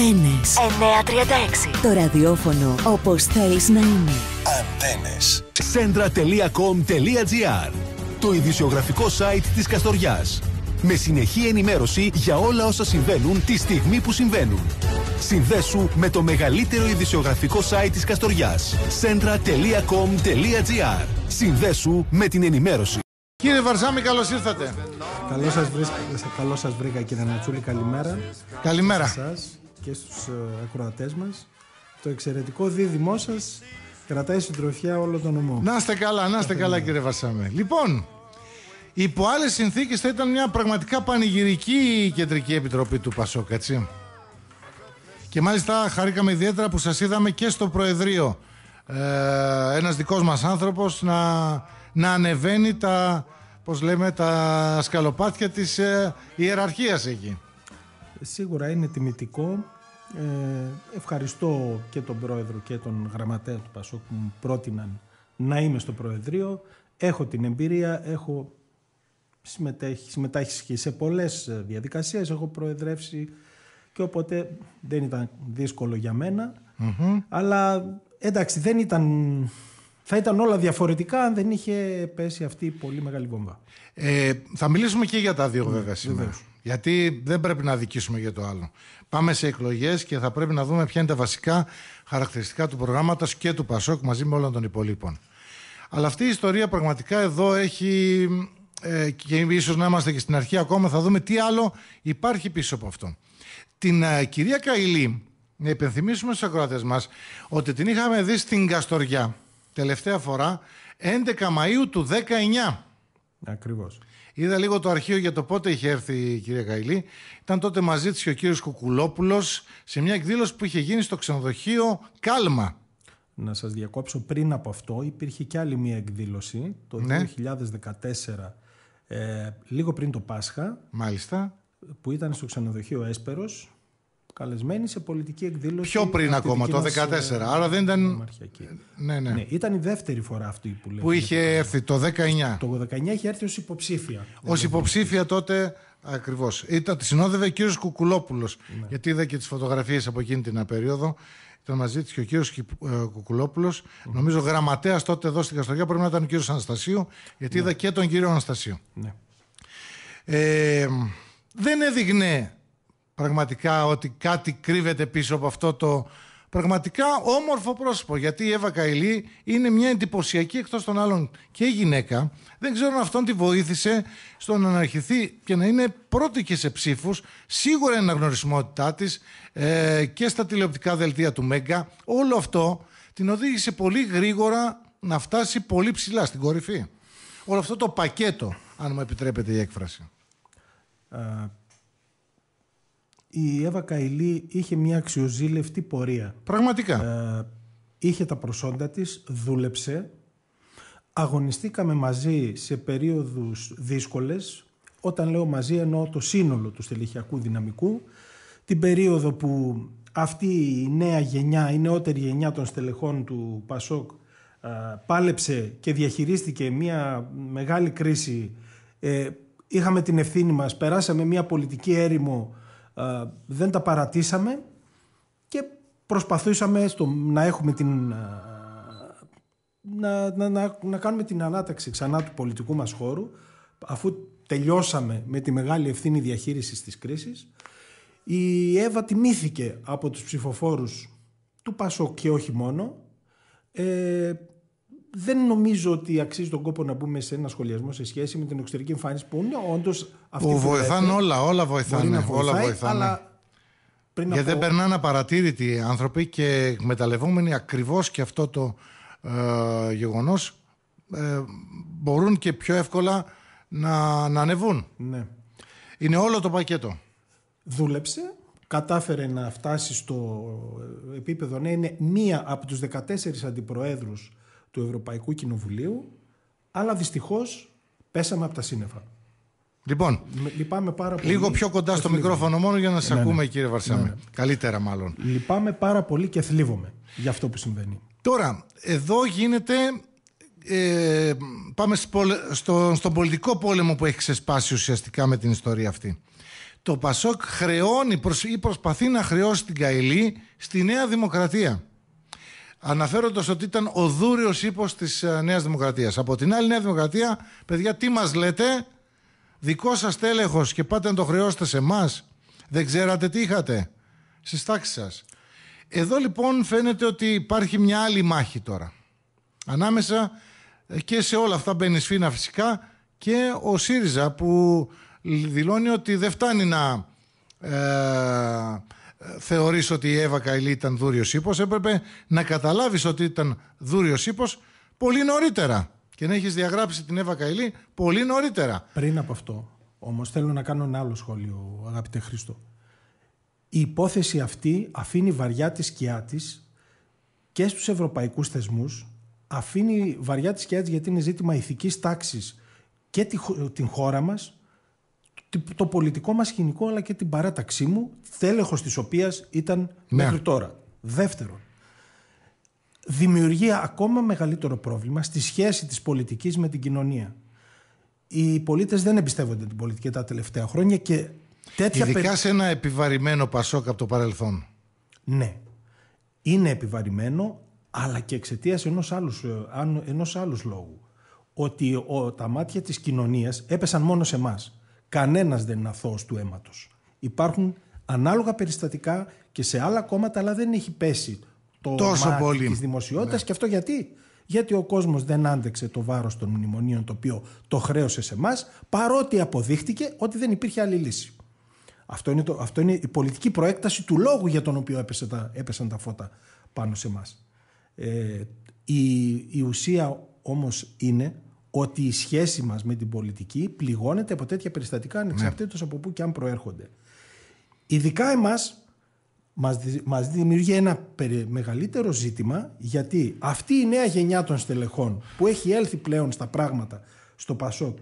Αντένες 936 Το ραδιόφωνο όπως θέλεις να είναι Αντένες Centra.com.gr Το ειδησιογραφικό site της Καστοριάς με συνεχή ενημέρωση για όλα όσα συμβαίνουν τη στιγμή που συμβαίνουν. Συνδέσου με το μεγαλύτερο ειδησιογραφικό site της Καστοριάς. centra.com.gr Συνδέσου με την ενημέρωση. Κύριε Βαρζάμι, καλώς ήρθατε. Καλώς σας σας βρήκα κύριε Νατσούλη. Καλημέρα. Καλημέρα. Σας και στους ε, ακροατές μας. Το εξαιρετικό δίδυμό σας κρατάει συντροφιά όλο τον νομό. Να είστε καλά, να είστε καλά κύριε Βασάμε. Λοιπόν, υπό άλλες συνθήκες θα ήταν μια πραγματικά πανηγυρική κεντρική επιτροπή του Πασόκ, έτσι. Και μάλιστα χαρήκαμε ιδιαίτερα που σας είδαμε και στο Προεδρείο ε, ένας δικός μας άνθρωπος να, να ανεβαίνει τα, λέμε, τα σκαλοπάτια της ε, ιεραρχίας εκεί. Σίγουρα είναι τιμητικό ε, ευχαριστώ και τον πρόεδρο και τον γραμματέα του Πασόκ που μου πρότειναν να είμαι στο Προεδρείο. Έχω την εμπειρία, έχω συμμετέχει, συμμετάχει σε πολλές ε, διαδικασίες, έχω προεδρεύσει και οπότε δεν ήταν δύσκολο για μενα Αλλά εντάξει, δεν ήταν, θα ήταν όλα διαφορετικά αν δεν είχε πέσει αυτή η πολύ μεγάλη βόμβα. Ε, θα μιλήσουμε και για τα δύο βέβαια ναι, σήμερα. Γιατί δεν πρέπει να δικήσουμε για το άλλο. Πάμε σε εκλογές και θα πρέπει να δούμε ποια είναι τα βασικά χαρακτηριστικά του προγράμματος και του Πασόκ μαζί με όλων των υπολείπων. Αλλά αυτή η ιστορία πραγματικά εδώ έχει. Ε, και ίσως να είμαστε και στην αρχή ακόμα, θα δούμε τι άλλο υπάρχει πίσω από αυτό. Την ε, κυρία Καηλή, να υπενθυμίσουμε στους ακροατές μας ότι την είχαμε δει στην Καστοριά τελευταία φορά 11 Μαου του 19. Ακριβώς. Είδα λίγο το αρχείο για το πότε είχε έρθει η κυρία Ήταν τότε μαζί της και ο κύριος Κουκουλόπουλος σε μια εκδήλωση που είχε γίνει στο ξενοδοχείο Κάλμα. Να σας διακόψω πριν από αυτό υπήρχε και άλλη μια εκδήλωση το 2014 ναι. ε, λίγο πριν το Πάσχα Μάλιστα. που ήταν στο ξενοδοχείο Έσπερος καλεσμένη σε πολιτική εκδήλωση. Πιο πριν ακόμα, το 2014. Άρα δεν ήταν. Ναι, ναι. ναι, ήταν η δεύτερη φορά αυτή που λέμε. Που είχε έρθει το 19. Το 19 είχε έρθει ως υποψήφια. Ως δηλαδή, υποψήφια τότε. Ακριβώς. Τη συνόδευε ο κύριος Κουκουλόπουλος. Ναι. Γιατί είδα και τις φωτογραφίες από εκείνη την περίοδο. Ήταν μαζί της και ο κύριος ε, Κουκουλόπουλος. Ναι. Νομίζω γραμματέας τότε εδώ στην Καστοριά πρέπει να ήταν ο κύριος Αναστασίου. Γιατί ναι. είδα και τον κύριο Αναστασίου. Ναι. Ε, δεν έδειγνε πραγματικά ότι κάτι κρύβεται πίσω από αυτό το πραγματικά όμορφο πρόσωπο. Γιατί η Εύα Καηλή είναι μια εντυπωσιακή εκτός των άλλων και γυναίκα. Δεν ξέρω αν αυτόν τη βοήθησε στο να αναρχηθεί και να είναι πρώτη και σε ψήφους. Σίγουρα είναι αναγνωρισμότητά της ε, και στα τηλεοπτικά δελτία του Μέγκα. Όλο αυτό την οδήγησε πολύ γρήγορα να φτάσει πολύ ψηλά στην κορυφή. Όλο αυτό το πακέτο, αν μου επιτρέπετε η έκφραση. Ε, η Εύα Καηλή είχε μια αξιοζήλευτη πορεία. Πραγματικά. Ε, είχε τα προσόντα της, δούλεψε. Αγωνιστήκαμε μαζί σε περίοδους δύσκολες. Όταν λέω μαζί εννοώ το σύνολο του στελεχειακού δυναμικού. Την περίοδο που αυτή η νέα γενιά, η νεότερη γενιά των στελεχών του Πασόκ ε, πάλεψε και διαχειρίστηκε μια μεγάλη κρίση. Ε, είχαμε την ευθύνη μας, περάσαμε μια πολιτική έρημο ε, δεν τα παρατήσαμε και προσπαθούσαμε στο, να έχουμε την... Ε, να, να, να, κάνουμε την ανάταξη ξανά του πολιτικού μας χώρου αφού τελειώσαμε με τη μεγάλη ευθύνη διαχείρισης της κρίσης η Εύα τιμήθηκε από τους ψηφοφόρους του Πασόκ και όχι μόνο ε, δεν νομίζω ότι αξίζει τον κόπο να μπούμε σε ένα σχολιασμό σε σχέση με την εξωτερική εμφάνιση που είναι όντως αυτή Που βοηθάνε όλα, όλα βοηθάνε. Βοηθάει, όλα βοηθάνε. Αλλά Γιατί από... δεν περνάνε απαρατήρητοι οι άνθρωποι και εκμεταλλευόμενοι ακριβώς και αυτό το ε, γεγονός ε, μπορούν και πιο εύκολα να, να ανεβούν. Ναι. Είναι όλο το πακέτο. Δούλεψε κατάφερε να φτάσει στο ε, επίπεδο να είναι μία από τους 14 αντιπροέδρους του Ευρωπαϊκού Κοινοβουλίου, αλλά δυστυχώς πέσαμε από τα σύννεφα. Λοιπόν, λυπάμαι πάρα πολύ. Λίγο πιο κοντά στο μικρόφωνο, μόνο για να σα ναι, ναι. ακούμε, κύριε ναι, Βαρσάμι. Καλύτερα, μάλλον. Λυπάμαι πάρα πολύ και θλίβομαι για αυτό που συμβαίνει. Τώρα, εδώ γίνεται. Ε, πάμε στο, στον πολιτικό πόλεμο που έχει ξεσπάσει ουσιαστικά με την ιστορία αυτή. Το Πασόκ χρεώνει ή προσπαθεί να χρεώσει την Καηλή στη Νέα Δημοκρατία αναφέροντας ότι ήταν ο δούριος ύπος της ε, Νέας Δημοκρατίας. Από την άλλη, Νέα Δημοκρατία, παιδιά, τι μας λέτε, δικό σας τέλεχος και πάτε να το χρεώσετε σε εμάς. Δεν ξέρατε τι είχατε στις τάξεις σας. Εδώ λοιπόν φαίνεται ότι υπάρχει μια άλλη μάχη τώρα. Ανάμεσα ε, και σε όλα αυτά μπαίνει σφίνα φυσικά και ο ΣΥΡΙΖΑ που δηλώνει ότι δεν φτάνει να ε, θεωρείς ότι η Εύα Καηλή ήταν δούριος ύπος, έπρεπε να καταλάβεις ότι ήταν δούριος ύπος πολύ νωρίτερα και να έχεις διαγράψει την Εύα Καηλή πολύ νωρίτερα. Πριν από αυτό, όμως θέλω να κάνω ένα άλλο σχόλιο, αγαπητέ Χρήστο. Η υπόθεση αυτή αφήνει βαριά τη σκιά της και στους ευρωπαϊκούς θεσμούς, αφήνει βαριά τη σκιά της γιατί είναι ζήτημα ηθικής τάξης και την χώρα μας το πολιτικό μας σκηνικό αλλά και την παράταξή μου, θέλεχο της οποίας ήταν ναι. μέχρι τώρα. Δεύτερον, δημιουργεί ακόμα μεγαλύτερο πρόβλημα στη σχέση της πολιτικής με την κοινωνία. Οι πολίτες δεν εμπιστεύονται την πολιτική τα τελευταία χρόνια και τέτοια... Ειδικά σε ένα επιβαρημένο Πασόκ από το παρελθόν. Ναι. Είναι επιβαρημένο αλλά και εξαιτίας ενός άλλους ε, ενός άλλους λόγου. Ότι ο, τα μάτια της κοινωνίας έπεσαν μόνο σε εμάς. Κανένας δεν είναι αθώος του αίματος. Υπάρχουν ανάλογα περιστατικά και σε άλλα κόμματα, αλλά δεν έχει πέσει το Τόσο της δημοσιότητας. Ναι. Και αυτό γιατί. Γιατί ο κόσμος δεν άντεξε το βάρος των μνημονίων το οποίο το χρέωσε σε εμάς, παρότι αποδείχτηκε ότι δεν υπήρχε άλλη λύση. Αυτό είναι, το, αυτό είναι η πολιτική προέκταση του λόγου για τον οποίο τα, έπεσαν τα φώτα πάνω σε εμάς. Ε, η, η ουσία όμως είναι ότι η σχέση μας με την πολιτική πληγώνεται από τέτοια περιστατικά ναι. ανεξαρτήτως ναι. από πού και αν προέρχονται. Ειδικά εμάς μας, δημιουργεί ένα μεγαλύτερο ζήτημα γιατί αυτή η νέα γενιά των στελεχών που έχει έλθει πλέον στα πράγματα στο Πασόκ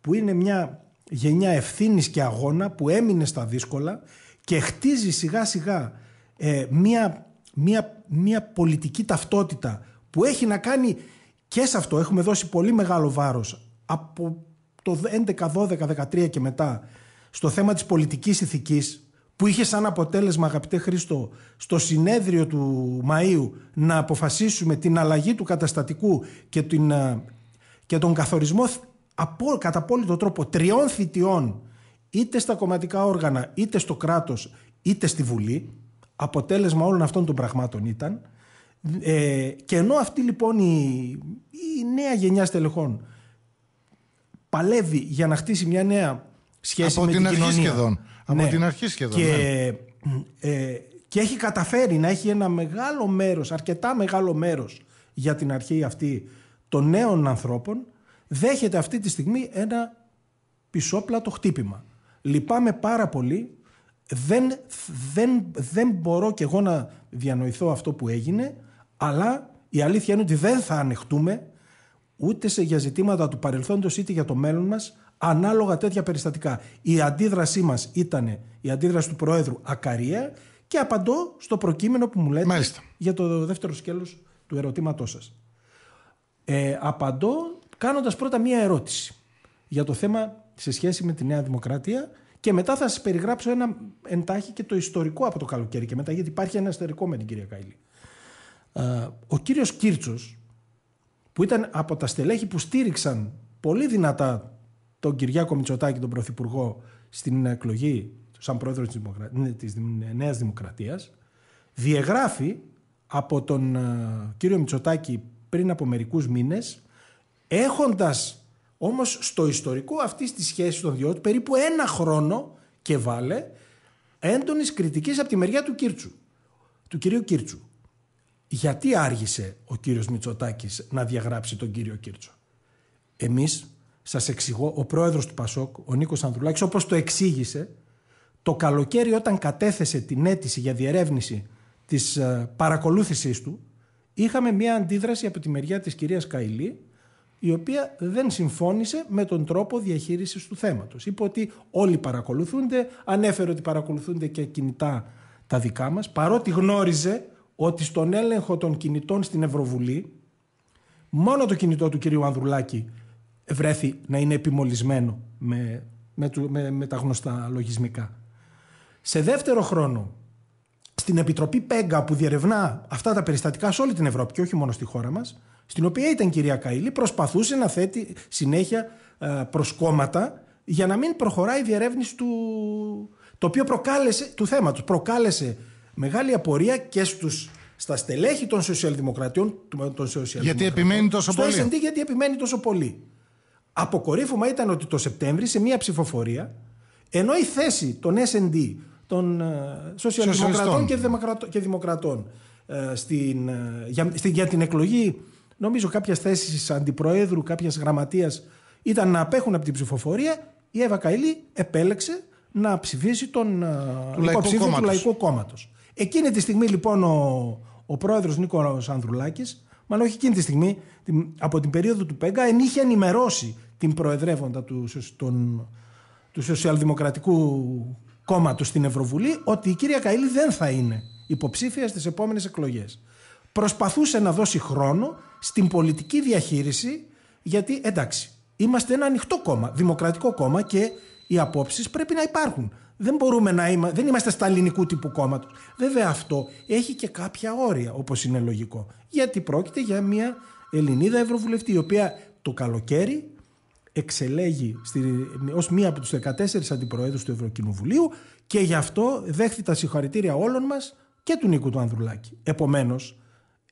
που είναι μια γενιά ευθύνης και αγώνα που έμεινε στα δύσκολα και χτίζει σιγά σιγά ε, μια, μια, μια πολιτική ταυτότητα που έχει να κάνει και σε αυτό έχουμε δώσει πολύ μεγάλο βάρος από το 11, 12, 13 και μετά στο θέμα της πολιτικής ηθικής που είχε σαν αποτέλεσμα αγαπητέ Χρήστο στο συνέδριο του Μαΐου να αποφασίσουμε την αλλαγή του καταστατικού και, την, ε, και τον καθορισμό από, κατά απόλυτο τρόπο τριών θητιών είτε στα κομματικά όργανα είτε στο κράτος είτε στη Βουλή αποτέλεσμα όλων αυτών των πραγμάτων ήταν ε, και ενώ αυτή λοιπόν η, νέα γενιά στελεχών παλεύει για να χτίσει μια νέα σχέση από με την, την αρχή Σχεδόν. Από ναι. την αρχή σχεδόν. Και, ναι. ε, και έχει καταφέρει να έχει ένα μεγάλο μέρος, αρκετά μεγάλο μέρος για την αρχή αυτή των νέων ανθρώπων, δέχεται αυτή τη στιγμή ένα πισόπλατο χτύπημα. Λυπάμαι πάρα πολύ. Δεν, δεν, δεν μπορώ κι εγώ να διανοηθώ αυτό που έγινε. Αλλά η αλήθεια είναι ότι δεν θα ανεχτούμε ούτε σε, για ζητήματα του παρελθόντος είτε για το μέλλον μας ανάλογα τέτοια περιστατικά. Η αντίδρασή μας ήταν η αντίδραση του Προέδρου ακαρία και απαντώ στο προκείμενο που μου λέτε για το δεύτερο σκέλος του ερωτήματός σας. Ε, απαντώ κάνοντας πρώτα μία ερώτηση για το θέμα σε σχέση με τη Νέα Δημοκρατία και μετά θα σας περιγράψω ένα εντάχει και το ιστορικό από το καλοκαίρι και μετά γιατί υπάρχει ένα ιστορικό με την κυρία Καηλή. Ε, ο κύριος Κίρτσος που ήταν από τα στελέχη που στήριξαν πολύ δυνατά τον Κυριάκο Μητσοτάκη, τον Πρωθυπουργό, στην εκλογή σαν πρόεδρος της, Δημοκρα... Ναι, της ναι, Νέας Δημοκρατίας, διεγράφει από τον ε, κύριο Μητσοτάκη πριν από μερικούς μήνες, έχοντας όμως στο ιστορικό αυτής της σχέσης των δυο περίπου ένα χρόνο και βάλε έντονης κριτικής από τη μεριά του Κίρτσου, του κυρίου Κίρτσου γιατί άργησε ο κύριος Μητσοτάκης να διαγράψει τον κύριο Κίρτσο. Εμείς, σας εξηγώ, ο πρόεδρος του Πασόκ, ο Νίκος Ανδρουλάκης, όπως το εξήγησε, το καλοκαίρι όταν κατέθεσε την αίτηση για διερεύνηση της ε, παρακολούθησής του, είχαμε μια αντίδραση από τη μεριά της κυρίας Καηλή, η οποία δεν συμφώνησε με τον τρόπο διαχείρισης του θέματος. Είπε ότι όλοι παρακολουθούνται, ανέφερε ότι παρακολουθούνται και κινητά τα δικά μας, παρότι γνώριζε ότι στον έλεγχο των κινητών στην Ευρωβουλή μόνο το κινητό του κυρίου Ανδρουλάκη βρέθη να είναι επιμολυσμένο με, με, τα γνωστά λογισμικά. Σε δεύτερο χρόνο, στην Επιτροπή Πέγκα που διερευνά αυτά τα περιστατικά σε όλη την Ευρώπη και όχι μόνο στη χώρα μας, στην οποία ήταν κυρία Καϊλή προσπαθούσε να θέτει συνέχεια ε, προσκόμματα για να μην προχωράει η διερεύνηση του, το οποίο προκάλεσε, του Προκάλεσε μεγάλη απορία και στους στα στελέχη των σοσιαλδημοκρατιών. Των γιατί επιμένει τόσο στο πολύ. Στο S&D γιατί επιμένει τόσο πολύ. Αποκορύφωμα ήταν ότι το Σεπτέμβρη σε μια ψηφοφορία, ενώ η θέση των SND των ε, σοσιαλδημοκρατών και, δημοκρατών, ε, ε, στην, για, την εκλογή, νομίζω κάποια θέση αντιπροέδρου, κάποια γραμματείας ήταν να απέχουν από την ψηφοφορία, η Εύα Καηλή επέλεξε να ψηφίσει τον του υποψήφιο του Λαϊκού κόμματος. Εκείνη τη στιγμή λοιπόν ο, ο πρόεδρος Νίκος Ανδρουλάκης, μάλλον όχι εκείνη τη στιγμή, από την περίοδο του Πέγκα, εν είχε ενημερώσει την προεδρεύοντα του, τον, του Σοσιαλδημοκρατικού Κόμματος στην Ευρωβουλή ότι η κυρία Καηλή δεν θα είναι υποψήφια στις επόμενες εκλογές. Προσπαθούσε να δώσει χρόνο στην πολιτική διαχείριση, γιατί εντάξει, είμαστε ένα ανοιχτό κόμμα, δημοκρατικό κόμμα και οι απόψεις πρέπει να υπάρχουν. Δεν μπορούμε να είμα, δεν είμαστε στα ελληνικού τύπου κόμματος. Βέβαια αυτό έχει και κάποια όρια, όπως είναι λογικό. Γιατί πρόκειται για μια Ελληνίδα Ευρωβουλευτή, η οποία το καλοκαίρι εξελέγει ως μία από τους 14 αντιπροέδρους του Ευρωκοινοβουλίου και γι' αυτό δέχθη τα συγχαρητήρια όλων μας και του Νίκου του Ανδρουλάκη. Επομένως,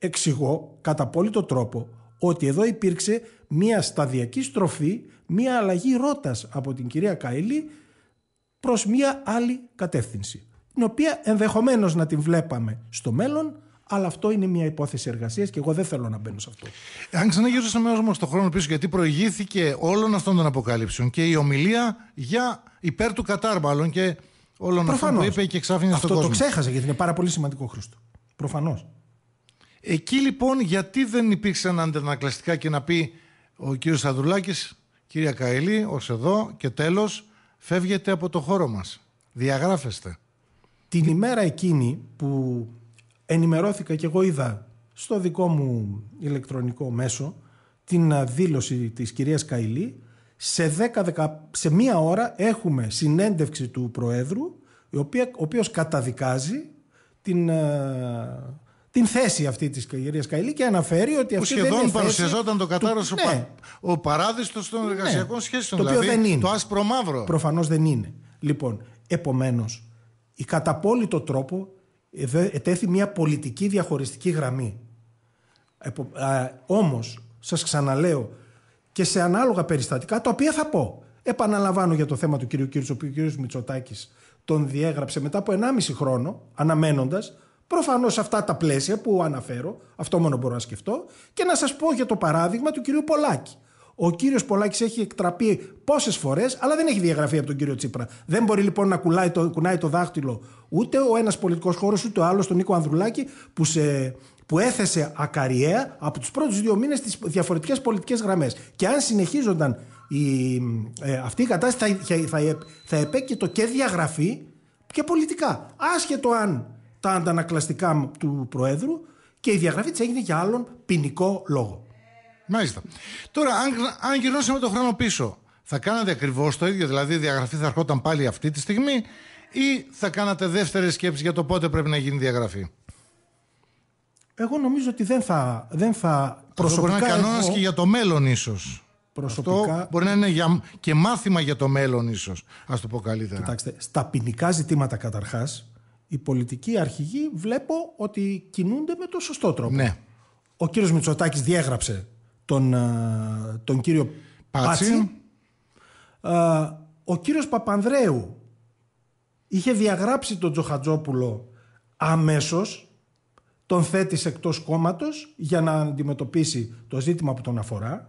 εξηγώ κατά απόλυτο τρόπο ότι εδώ υπήρξε μία σταδιακή στροφή, μία αλλαγή ρότας από την κυρία Καηλή προς μία άλλη κατεύθυνση, την οποία ενδεχομένως να την βλέπαμε στο μέλλον, αλλά αυτό είναι μια υπόθεση εργασίας και εγώ δεν θέλω να μπαίνω σε αυτό. Αν ξαναγυρίσουμε όμω τον χρόνο πίσω, γιατί προηγήθηκε όλων αυτών των αποκαλύψεων και η ομιλία για υπέρ του Κατάρ, και όλων αυτών που είπε και ξάφνιασε στον κόσμο. Αυτό το ξέχασα γιατί είναι πάρα πολύ σημαντικό, Χρήστο. Προφανώς. Εκεί λοιπόν, γιατί δεν υπήρξαν αντανακλαστικά και να πει ο κύριος Σανδουλάκη, κυρία Καηλή, ως εδώ και τέλος, φεύγετε από το χώρο μας. Διαγράφεστε. Την ημέρα εκείνη που ενημερώθηκα και εγώ είδα στο δικό μου ηλεκτρονικό μέσο την δήλωση της κυρίας Καϊλή, σε, σε μία ώρα έχουμε συνέντευξη του Προέδρου ο οποίος καταδικάζει την ε, την θέση αυτή της κυρίας Καηλή και αναφέρει ότι αυτή σχεδόν δεν είναι παρουσιαζόταν θέση το κατάρρο του... ο, ναι. ο παράδειστος των ναι. εργασιακών σχέσεων. Το δηλαδή, οποίο δεν είναι. Το άσπρο μαύρο. Προφανώς δεν είναι. Λοιπόν, επομένως, η καταπόλυτο τρόπο ετέθη μια πολιτική διαχωριστική γραμμή. Όμως, σας ξαναλέω και σε ανάλογα περιστατικά, τα οποία θα πω. Επαναλαμβάνω για το θέμα του κυρίου οποίος ο κ. Μητσοτάκης τον διέγραψε μετά από 1,5 χρόνο, αναμένοντας Προφανώς σε αυτά τα πλαίσια που αναφέρω, αυτό μόνο μπορώ να σκεφτώ, και να σας πω για το παράδειγμα του κυρίου Πολάκη. Ο κύριος Πολάκης έχει εκτραπεί πόσες φορές, αλλά δεν έχει διαγραφεί από τον κύριο Τσίπρα. Δεν μπορεί λοιπόν να το, κουνάει το δάχτυλο ούτε ο ένας πολιτικός χώρος, ούτε ο άλλος, τον Νίκο Ανδρουλάκη, που, σε, που έθεσε ακαριέα από τους πρώτους δύο μήνες τις διαφορετικές πολιτικές γραμμές. Και αν συνεχίζονταν η, ε, αυτή η κατάσταση, θα, θα, θα επέκειτο και διαγραφή και πολιτικά. Άσχετο αν τα αντανακλαστικά του Προέδρου και η διαγραφή της έγινε για άλλον ποινικό λόγο. Μάλιστα. Τώρα, αν, αν γυρνώσαμε το χρόνο πίσω, θα κάνατε ακριβώς το ίδιο, δηλαδή η διαγραφή θα ερχόταν πάλι αυτή τη στιγμή, ή θα κάνατε δεύτερε σκέψει για το πότε πρέπει να γίνει η διαγραφή. Εγώ νομίζω ότι δεν θα. Δεν θα προσωπικά μπορεί να είναι κανόνα και για το μέλλον, ίσως. Προσωπικά... Αυτό μπορεί να είναι για... και μάθημα για το μέλλον, ίσως. Ας το πω καλύτερα. Κοιτάξτε, στα ποινικά ζητήματα, καταρχάς, οι πολιτικοί αρχηγοί βλέπω ότι κινούνται με το σωστό τρόπο. Ναι. Ο κύριος Μητσοτάκης διέγραψε τον, ε, τον κύριο Πάτσι. Ε, ο κύριος Παπανδρέου είχε διαγράψει τον Τζοχατζόπουλο αμέσως, τον θέτησε εκτός κόμματος για να αντιμετωπίσει το ζήτημα που τον αφορά.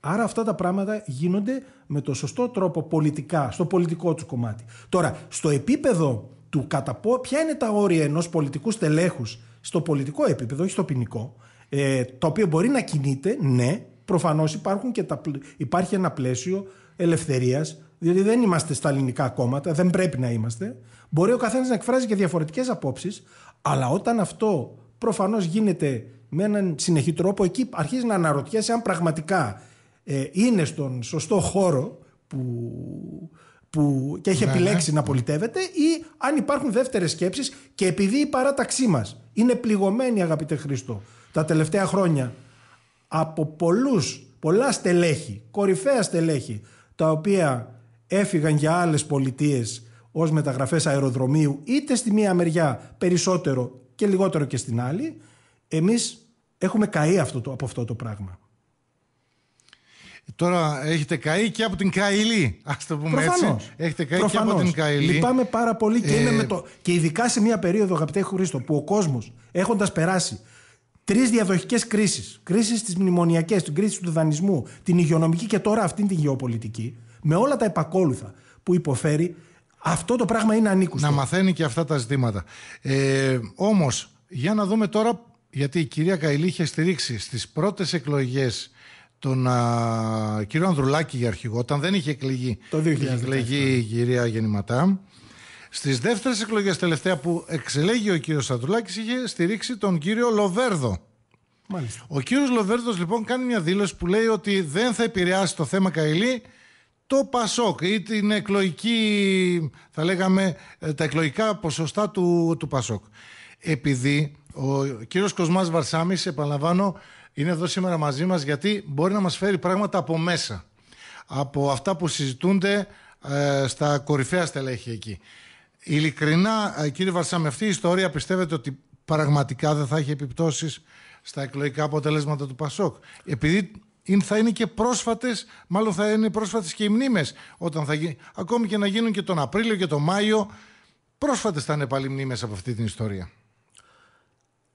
Άρα αυτά τα πράγματα γίνονται με το σωστό τρόπο πολιτικά, στο πολιτικό του κομμάτι. Τώρα, στο επίπεδο του κατά ποια είναι τα όρια ενός πολιτικού στελέχους στο πολιτικό επίπεδο, όχι στο ποινικό, ε, το οποίο μπορεί να κινείται, ναι, προφανώς υπάρχει ένα πλαίσιο ελευθερίας, διότι δεν είμαστε στα ελληνικά κόμματα, δεν πρέπει να είμαστε. Μπορεί ο καθένας να εκφράζει και διαφορετικές απόψεις, αλλά όταν αυτό προφανώς γίνεται με έναν συνεχή τρόπο, εκεί αρχίζει να αναρωτιέσαι αν πραγματικά ε, είναι στον σωστό χώρο που που και έχει ναι, ναι. επιλέξει να πολιτεύεται ή αν υπάρχουν δεύτερες σκέψεις και επειδή η παράταξή μας είναι πληγωμένη αγαπητέ Χρήστο τα τελευταία χρόνια από πολλούς, πολλά στελέχη, κορυφαία στελέχη τα οποία έφυγαν για άλλες πολιτείες ως μεταγραφές αεροδρομίου είτε στη μία μεριά περισσότερο και επειδη η παραταξη μας ειναι πληγωμενη αγαπητε χριστο τα τελευταια χρονια απο πολλους πολλα στελεχη κορυφαια στελεχη τα οποια εφυγαν για αλλες πολιτειες ως μεταγραφες αεροδρομιου ειτε στη μια μερια περισσοτερο και λιγοτερο και στην άλλη εμείς έχουμε καεί αυτό, από αυτό το πράγμα. Τώρα έχετε καεί και από την Καηλή. Ας το πούμε Προφανώς. έτσι. Έχετε καεί και από την Καηλή. Λυπάμαι πάρα πολύ και, ε, με το... και ειδικά σε μια περίοδο, αγαπητέ Χρήστο, που ο κόσμος έχοντας περάσει τρεις διαδοχικές κρίσεις, κρίσεις τις μνημονιακές, την κρίση του δανεισμού, την υγειονομική και τώρα αυτήν την γεωπολιτική, με όλα τα επακόλουθα που υποφέρει, αυτό το πράγμα είναι ανήκουστο. Να μαθαίνει και αυτά τα ζητήματα. Ε, Όμως, για να δούμε τώρα, γιατί η κυρία Καηλή είχε στηρίξει στις πρώτες εκλογές τον κύριο Ανδρουλάκη για αρχηγό, όταν δεν είχε εκλεγεί, το 2000, είχε η κυρία Γεννηματά. Στις δεύτερες εκλογές, τελευταία που εξελέγει ο κύριος Ανδρουλάκης, είχε στηρίξει τον κύριο Λοβέρδο. Μάλιστα. Ο κύριος Λοβέρδος λοιπόν κάνει μια δήλωση που λέει ότι δεν θα επηρεάσει το θέμα Καηλή το Πασόκ ή την εκλογική, θα λέγαμε, ε, τα εκλογικά ποσοστά του, του Πασόκ. Επειδή ο κύριος Κοσμάς Βαρσάμις, επαναλαμβάνω, είναι εδώ σήμερα μαζί μας γιατί μπορεί να μας φέρει πράγματα από μέσα. Από αυτά που συζητούνται ε, στα κορυφαία στελέχη εκεί. Ειλικρινά, ε, κύριε με αυτή η ιστορία πιστεύετε ότι πραγματικά δεν θα έχει επιπτώσεις στα εκλογικά αποτελέσματα του Πασόκ. Επειδή θα είναι και πρόσφατες, μάλλον θα είναι πρόσφατες και οι μνήμες. Όταν θα ακόμη και να γίνουν και τον Απρίλιο και τον Μάιο, πρόσφατες θα είναι πάλι μνήμες από αυτή την ιστορία.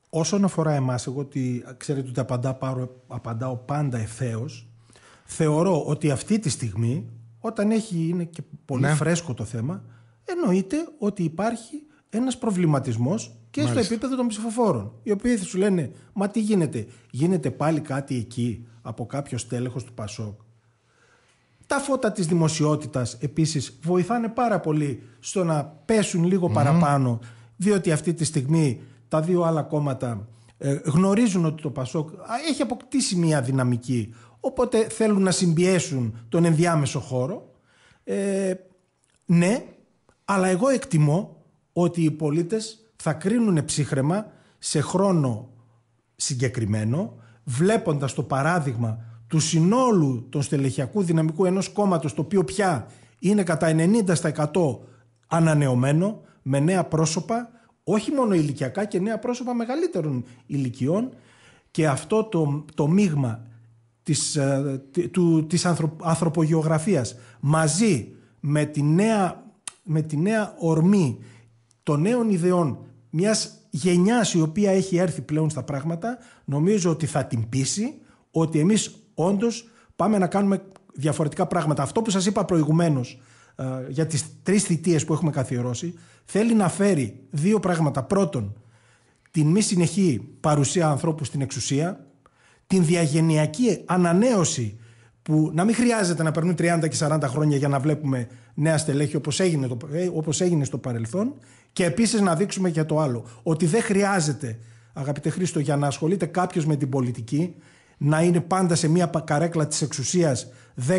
Όσον αφορά εμάς, εγώ ότι ξέρετε ότι απαντά, πάρω, απαντάω πάντα ευθέως. Θεωρώ ότι αυτή τη στιγμή, όταν έχει, είναι και πολύ ναι. φρέσκο το θέμα, εννοείται ότι υπάρχει ένας προβληματισμός και στο επίπεδο των ψηφοφόρων. Οι οποίοι θα σου λένε, Μα τι γίνεται, Γίνεται πάλι κάτι εκεί από κάποιο τέλεχο του Πασόκ. Τα φώτα της δημοσιότητας επίσης βοηθάνε πάρα πολύ στο να πέσουν παραπάνω διότι αυτή τη στιγμή τα δύο άλλα κόμματα ε, γνωρίζουν ότι το Πασόκ έχει αποκτήσει μια δυναμική οπότε θέλουν να συμπιέσουν τον ενδιάμεσο χώρο ε, ναι αλλά εγώ εκτιμώ ότι οι πολίτες θα κρίνουν ψύχρεμα σε χρόνο συγκεκριμένο βλέποντας το παράδειγμα του συνόλου των στελεχειακού δυναμικού ενός κόμματος το οποίο πια είναι κατά 90% ανανεωμένο με νέα πρόσωπα όχι μόνο ηλικιακά και νέα πρόσωπα μεγαλύτερων ηλικιών και αυτό το, το μείγμα της, ε, του, της ανθρωπογεωγραφίας μαζί με τη νέα, με τη νέα ορμή των νέων ιδεών μιας γενιάς η οποία έχει έρθει πλέον στα πράγματα νομίζω ότι θα την πείσει ότι εμείς όντως πάμε να κάνουμε διαφορετικά πράγματα. Αυτό που σας είπα προηγουμένως ε, για τις τρεις θητείες που έχουμε καθιερώσει θέλει να φέρει δύο πράγματα. Πρώτον, την μη συνεχή παρουσία ανθρώπου στην εξουσία, την διαγενειακή ανανέωση που να μην χρειάζεται να περνούν 30 και 40 χρόνια για να βλέπουμε νέα στελέχη όπως έγινε, το, ε, όπως έγινε στο παρελθόν και επίσης να δείξουμε και το άλλο, ότι δεν χρειάζεται αγαπητέ Χρήστο για να ασχολείται κάποιος με την πολιτική να είναι πάντα σε μια καρέκλα της εξουσίας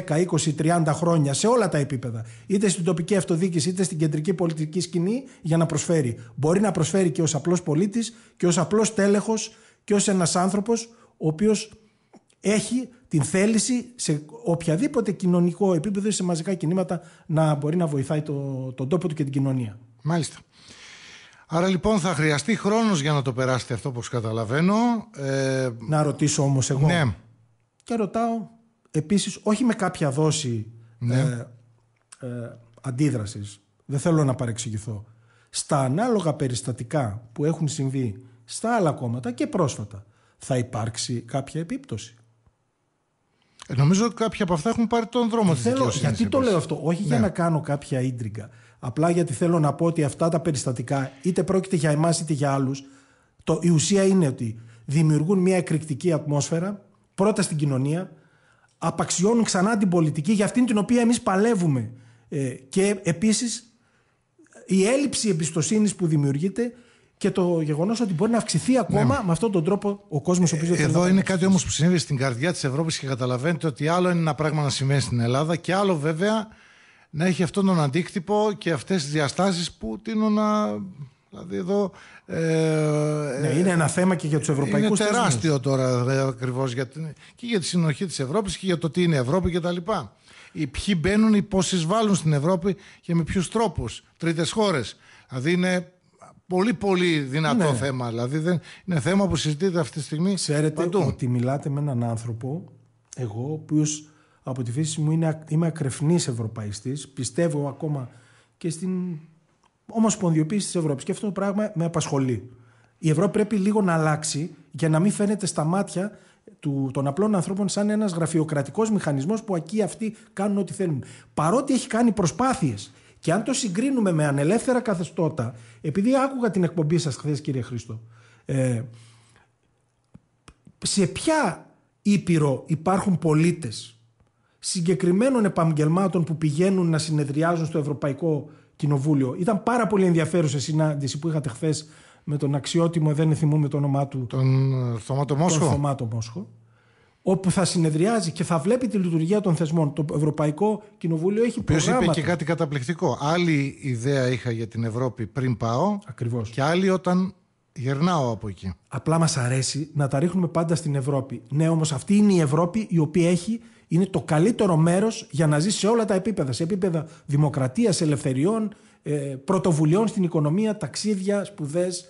10, 20, 30 χρόνια σε όλα τα επίπεδα, είτε στην τοπική αυτοδιοίκηση είτε στην κεντρική πολιτική σκηνή για να προσφέρει. Μπορεί να προσφέρει και ως απλός πολίτης και ως απλός τέλεχος και ως ένας άνθρωπος ο οποίος έχει την θέληση σε οποιαδήποτε κοινωνικό επίπεδο ή σε μαζικά κινήματα να μπορεί να βοηθάει το, τον τόπο του και την κοινωνία. Μάλιστα. Άρα λοιπόν θα χρειαστεί χρόνος για να το περάσετε αυτό που καταλαβαίνω. Ε, να ρωτήσω όμως εγώ. Ναι. Και ρωτάω επίσης όχι με κάποια δόση ναι. Ε, ε, αντίδρασης. Δεν θέλω να παρεξηγηθώ. Στα ανάλογα περιστατικά που έχουν συμβεί στα άλλα κόμματα και πρόσφατα θα υπάρξει κάποια επίπτωση. Ε, νομίζω ότι κάποια από αυτά έχουν πάρει τον δρόμο της Γιατί το λέω αυτό, όχι για ναι. να κάνω κάποια ίντριγκα. Απλά γιατί θέλω να πω ότι αυτά τα περιστατικά, είτε πρόκειται για εμάς είτε για άλλους, η ουσία είναι ότι δημιουργούν μια εκρηκτική ατμόσφαιρα πρώτα στην κοινωνία, απαξιώνουν ξανά την πολιτική για αυτήν την οποία εμείς παλεύουμε. Ε, και επίσης η έλλειψη εμπιστοσύνης που δημιουργείται και το γεγονός ότι μπορεί να αυξηθεί ακόμα ναι. με αυτόν τον τρόπο ο κόσμος ο οποίος. Ε, εδώ είναι κάτι όμως που συνέβη στην καρδιά της Ευρώπης και καταλαβαίνετε ότι άλλο είναι ένα πράγμα να σημαίνει στην Ελλάδα και άλλο βέβαια να έχει αυτόν τον αντίκτυπο και αυτές τις διαστάσεις που τείνουν να... Δηλαδή εδώ, ε, ναι, ε, είναι ένα θέμα και για τους ευρωπαϊκούς Είναι τεράστιο τώρα ε, ακριβώς για και για τη συνοχή της Ευρώπης και για το τι είναι η Ευρώπη κτλ. Οι ποιοι μπαίνουν, οι πώς εισβάλλουν στην Ευρώπη και με ποιους τρόπους, τρίτες χώρες. Δηλαδή είναι πολύ πολύ δυνατό ναι. θέμα. Δηλαδή δεν, είναι θέμα που συζητείται αυτή τη στιγμή Ξέρετε παντού. ότι μιλάτε με έναν άνθρωπο, εγώ, ο από τη φύση μου είμαι ακρεφνής ευρωπαϊστής. πιστεύω ακόμα και στην ομοσπονδιοποίηση της Ευρώπης και αυτό το πράγμα με απασχολεί. Η Ευρώπη πρέπει λίγο να αλλάξει για να μην φαίνεται στα μάτια του, των απλών ανθρώπων σαν ένας γραφειοκρατικός μηχανισμός που εκεί αυτοί κάνουν ό,τι θέλουν. Παρότι έχει κάνει προσπάθειες και αν το συγκρίνουμε με ανελεύθερα καθεστώτα, επειδή άκουγα την εκπομπή σας χθες κύριε Χρήστο, ε, σε ποια Ήπειρο υπάρχουν πολίτες συγκεκριμένων επαγγελμάτων που πηγαίνουν να συνεδριάζουν στο Ευρωπαϊκό Κοινοβούλιο. Ήταν πάρα πολύ ενδιαφέρουσα η συνάντηση που είχατε χθες με τον αξιότιμο, δεν θυμούμε το όνομά του. Τον ε, Θωμάτο Μόσχο. Τον Θωμάτο Μόσχο. Όπου θα συνεδριάζει και θα βλέπει τη λειτουργία των θεσμών. Το Ευρωπαϊκό Κοινοβούλιο έχει προγράμματα. είπε και κάτι καταπληκτικό. Άλλη ιδέα είχα για την Ευρώπη πριν πάω. Ακριβώς. Και άλλη όταν Γερνάω από εκεί. Απλά μας αρέσει να τα ρίχνουμε πάντα στην Ευρώπη. Ναι, όμως αυτή είναι η Ευρώπη η οποία έχει είναι το καλύτερο μέρος για να ζει σε όλα τα επίπεδα. Σε επίπεδα δημοκρατίας, ελευθεριών, ε, πρωτοβουλειών στην οικονομία, ταξίδια, σπουδές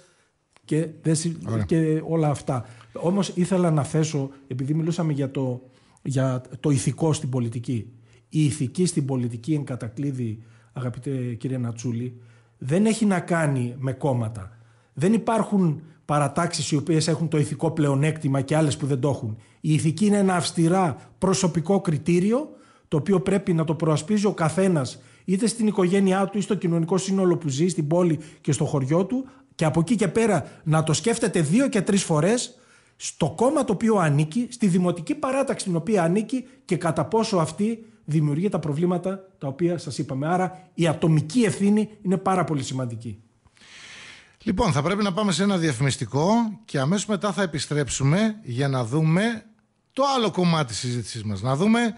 και, όλα αυτά. Όμως ήθελα να θέσω, επειδή μιλούσαμε για το, για το ηθικό στην πολιτική. Η ηθική στην πολιτική, εν κατακλείδη, αγαπητέ κύριε Νατσούλη, δεν έχει να κάνει με κόμματα. Δεν υπάρχουν παρατάξεις οι οποίες έχουν το ηθικό πλεονέκτημα και άλλες που δεν το έχουν. Η ηθική είναι ένα αυστηρά προσωπικό κριτήριο το οποίο πρέπει να το προασπίζει ο καθένας είτε στην οικογένειά του είτε στο κοινωνικό σύνολο που ζει, στην πόλη και στο χωριό του και από εκεί και πέρα να το σκέφτεται δύο και τρεις φορές στο κόμμα το οποίο ανήκει, στη δημοτική παράταξη την οποία ανήκει και κατά πόσο αυτή δημιουργεί τα προβλήματα τα οποία σας είπαμε. Άρα η ατομική ευθύνη είναι πάρα πολύ σημαντική. Λοιπόν, θα πρέπει να πάμε σε ένα διαφημιστικό και αμέσως μετά θα επιστρέψουμε για να δούμε το άλλο κομμάτι της συζήτησής μας. Να δούμε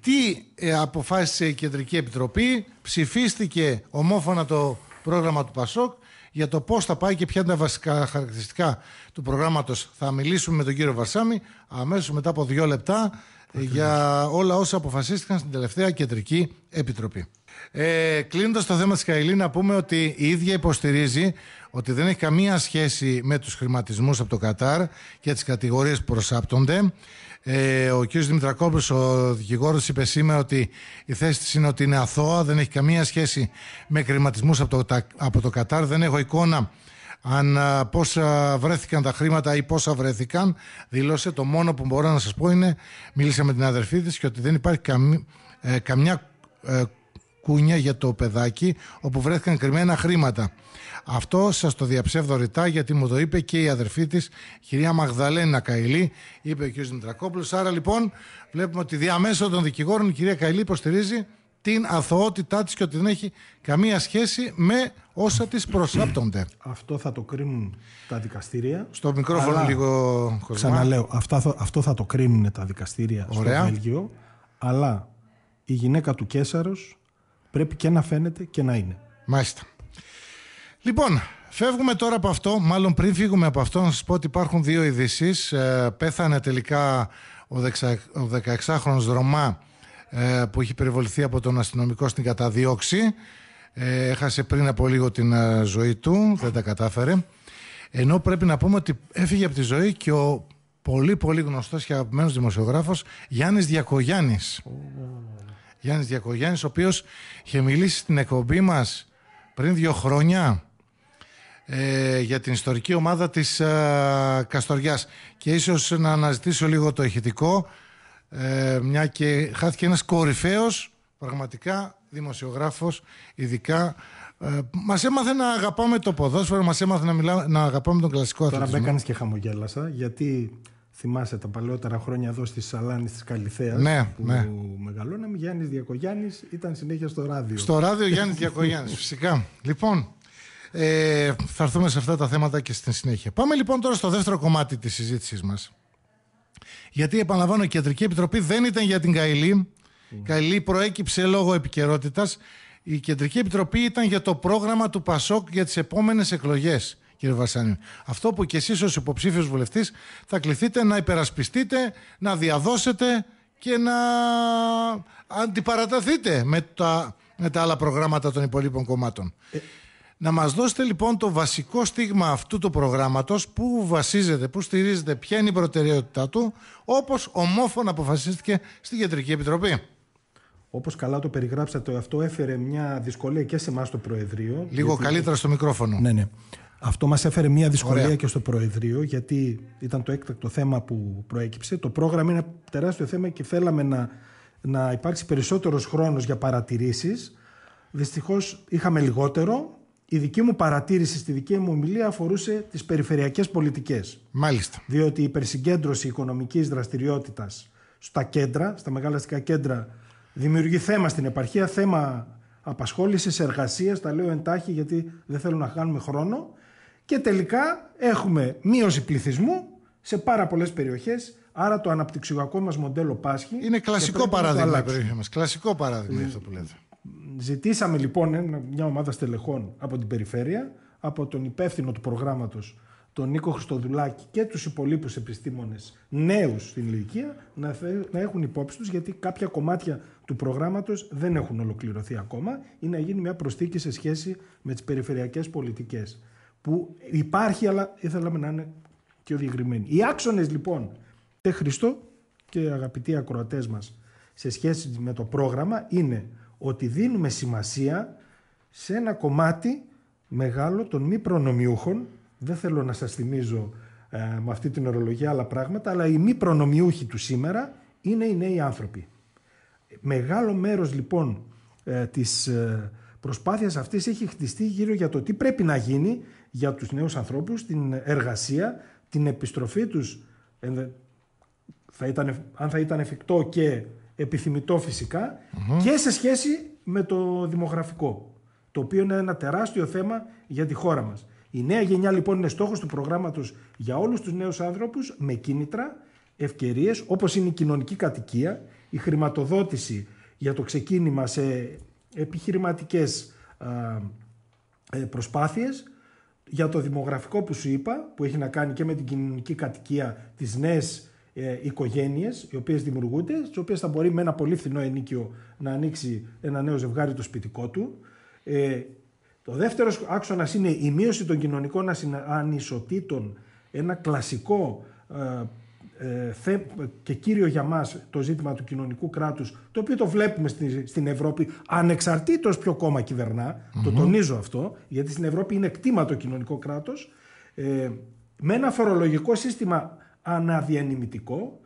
τι ε, αποφάσισε η Κεντρική Επιτροπή, ψηφίστηκε ομόφωνα το πρόγραμμα του ΠΑΣΟΚ για το πώς θα πάει και ποια είναι τα βασικά χαρακτηριστικά του προγράμματος. Θα μιλήσουμε με τον κύριο Βαρσάμι αμέσως μετά από δύο λεπτά ε, για όλα όσα αποφασίστηκαν στην τελευταία Κεντρική Επιτροπή. Ε, Κλείνοντας το θέμα της Καϊλή να πούμε ότι η ίδια υποστηρίζει ότι δεν έχει καμία σχέση με τους χρηματισμούς από το Κατάρ και τις κατηγορίες που προσάπτονται. Ε, ο κ. Δημητρακόπουλος, ο δικηγόρος, είπε σήμερα ότι η θέση της είναι ότι είναι αθώα, δεν έχει καμία σχέση με χρηματισμούς από, το, από το Κατάρ. Δεν έχω εικόνα αν πόσα βρέθηκαν τα χρήματα ή πόσα βρέθηκαν. Δηλώσε το μόνο που μπορώ να σας πω είναι μίλησα με την αδερφή της και ότι δεν υπάρχει καμ, ε, καμιά ε, κούνια για το παιδάκι όπου βρέθηκαν κρυμμένα χρήματα. Αυτό σας το διαψεύδω ρητά γιατί μου το είπε και η αδερφή της, κυρία Μαγδαλένα Καηλή, είπε ο κ. Δημητρακόπουλος. Άρα λοιπόν βλέπουμε ότι διαμέσω των δικηγόρων η κυρία Καηλή υποστηρίζει την αθωότητά της και ότι δεν έχει καμία σχέση με όσα της προσάπτονται. Αυτό θα το κρίνουν τα δικαστήρια. Στο μικρόφωνο αλλά, λίγο κοσμά. Ξαναλέω, αυτά, αυτό θα το κρίνουν τα δικαστήρια Ωραία. στο Βέλγιο. Αλλά η γυναίκα του Κέσαρος Πρέπει και να φαίνεται και να είναι. Μάλιστα. Λοιπόν, φεύγουμε τώρα από αυτό. Μάλλον πριν φύγουμε από αυτό, να σας πω ότι υπάρχουν δύο ειδήσεις. Ε, πέθανε τελικά ο 16χρονο Ρωμά ε, που είχε περιβοληθεί από τον αστυνομικό στην καταδίωξη. Ε, έχασε πριν από λίγο την ε, ζωή του, δεν τα κατάφερε. Ενώ πρέπει να πούμε ότι έφυγε από τη ζωή και ο πολύ πολύ γνωστός και αγαπημένος δημοσιογράφος Γιάννης Διακογιάννης. Γιάννης Διακογιάννης, ο οποίος είχε μιλήσει στην εκπομπή μας πριν δύο χρόνια ε, για την ιστορική ομάδα της ε, Καστοριάς. Και ίσως να αναζητήσω λίγο το ηχητικό, ε, μια και χάθηκε ένας κορυφαίος, πραγματικά, δημοσιογράφος, ειδικά ε, μας έμαθε να αγαπάμε το ποδόσφαιρο, μας έμαθε να, μιλά, να αγαπάμε τον κλασικό αθλητισμό. Τώρα με και χαμογέλασα, γιατί θυμάσαι τα παλαιότερα χρόνια εδώ στη Σαλάνη της Καλιθέα. Ναι, που ναι. μεγαλώναμε. Γιάννης Διακογιάννης ήταν συνέχεια στο ράδιο. Στο ράδιο Γιάννης Διακογιάννης, φυσικά. Λοιπόν, ε, θα έρθουμε σε αυτά τα θέματα και στην συνέχεια. Πάμε λοιπόν τώρα στο δεύτερο κομμάτι της συζήτησής μας. Γιατί επαναλαμβάνω, η Κεντρική Επιτροπή δεν ήταν για την Καηλή. Mm. Καηλή προέκυψε λόγω επικαιρότητας. Η Κεντρική Επιτροπή ήταν για το πρόγραμμα του Πασόκ για τις επόμενες εκλογές κύριε Βασάνη. Αυτό που κι εσείς ως υποψήφιος βουλευτής θα κληθείτε να υπερασπιστείτε, να διαδώσετε και να αντιπαραταθείτε με τα, με άλλα προγράμματα των υπολείπων κομμάτων. Ε, να μας δώσετε λοιπόν το βασικό στίγμα αυτού του προγράμματος, πού βασίζεται, πού στηρίζεται, ποια είναι η προτεραιότητά του, όπως ομόφωνα αποφασίστηκε στην Κεντρική Επιτροπή. Όπως καλά το περιγράψατε, αυτό έφερε μια δυσκολία και σε εμάς το Προεδρείο. Λίγο καλύτερα στο μικρόφωνο. Ναι, ναι. Αυτό μας έφερε μια δυσκολία και στο Προεδρείο, γιατί ήταν το έκτακτο θέμα που προέκυψε. Το πρόγραμμα είναι ένα τεράστιο θέμα και θέλαμε να, να υπάρξει περισσότερος χρόνος για παρατηρήσεις. Δυστυχώς είχαμε λιγότερο. Η δική μου παρατήρηση στη δική μου ομιλία αφορούσε τις περιφερειακές πολιτικές. Μάλιστα. Διότι η υπερσυγκέντρωση οικονομικής δραστηριότητας στα κέντρα, στα μεγάλα αστικά κέντρα, δημιουργεί θέμα στην επαρχία, θέμα απασχόλησης, εργασίας, τα λέω εντάχει γιατί δεν θέλω να χάνουμε χρόνο και τελικά έχουμε μείωση πληθυσμού σε πάρα πολλές περιοχές. Άρα το αναπτυξιακό μας μοντέλο πάσχει. Είναι κλασικό παράδειγμα η περιοχή μας. Κλασικό παράδειγμα αυτό που λέτε. Ζητήσαμε λοιπόν μια ομάδα στελεχών από την περιφέρεια, από τον υπεύθυνο του προγράμματος, τον Νίκο Χρυστοδουλάκη και τους υπολείπους επιστήμονες νέους στην ηλικία να, να έχουν υπόψη τους γιατί κάποια κομμάτια του προγράμματος δεν έχουν ολοκληρωθεί ακόμα ή να γίνει μια προστίκη σε σχέση με τις περιφερειακές πολιτικές που υπάρχει αλλά ήθελαμε να είναι πιο διεκριμένοι. Οι άξονες λοιπόν τε Χριστό και αγαπητοί ακροατές μας σε σχέση με το πρόγραμμα είναι ότι δίνουμε σημασία σε ένα κομμάτι μεγάλο των μη προνομιούχων δεν θέλω να σας θυμίζω ε, με αυτή την ορολογία άλλα πράγματα αλλά οι μη προνομιούχοι του σήμερα είναι οι νέοι άνθρωποι. Μεγάλο μέρος λοιπόν ε, της ε, προσπάθειας αυτής έχει χτιστεί γύρω για το τι πρέπει να γίνει για τους νέους ανθρώπους, την εργασία, την επιστροφή τους, θα ήταν, αν θα ήταν εφικτό και επιθυμητό και σε σχέση με το δημογραφικό, το οποίο είναι ένα τεράστιο θέμα για τη χώρα μας. Η νέα γενιά λοιπόν είναι στόχος του προγράμματος για όλους τους νέους άνθρωπους με κίνητρα, ευκαιρίες όπως είναι η κοινωνική κατοικία, η χρηματοδότηση για το ξεκίνημα σε επιχειρηματικές ε, προσπάθειες για το δημογραφικό που σου είπα, που έχει να κάνει και με την κοινωνική κατοικία, τι νέε οικογένειε, οικογένειες οι οποίες δημιουργούνται, τις οποίες θα μπορεί με ένα πολύ φθηνό ενίκιο να ανοίξει ένα νέο ζευγάρι το σπιτικό του. Ε, το δεύτερος άξονας είναι η μείωση των κοινωνικών ανισοτήτων, ένα κλασικό ε, ε, και κύριο για μας το ζήτημα του κοινωνικού κράτους το οποίο το βλέπουμε στην Ευρώπη ανεξαρτήτως ποιο κόμμα το τονίζω αυτό γιατί στην Ευρώπη είναι κτήμα το κοινωνικό κράτος ε, με ένα φορολογικό σύστημα αναδιανημητικό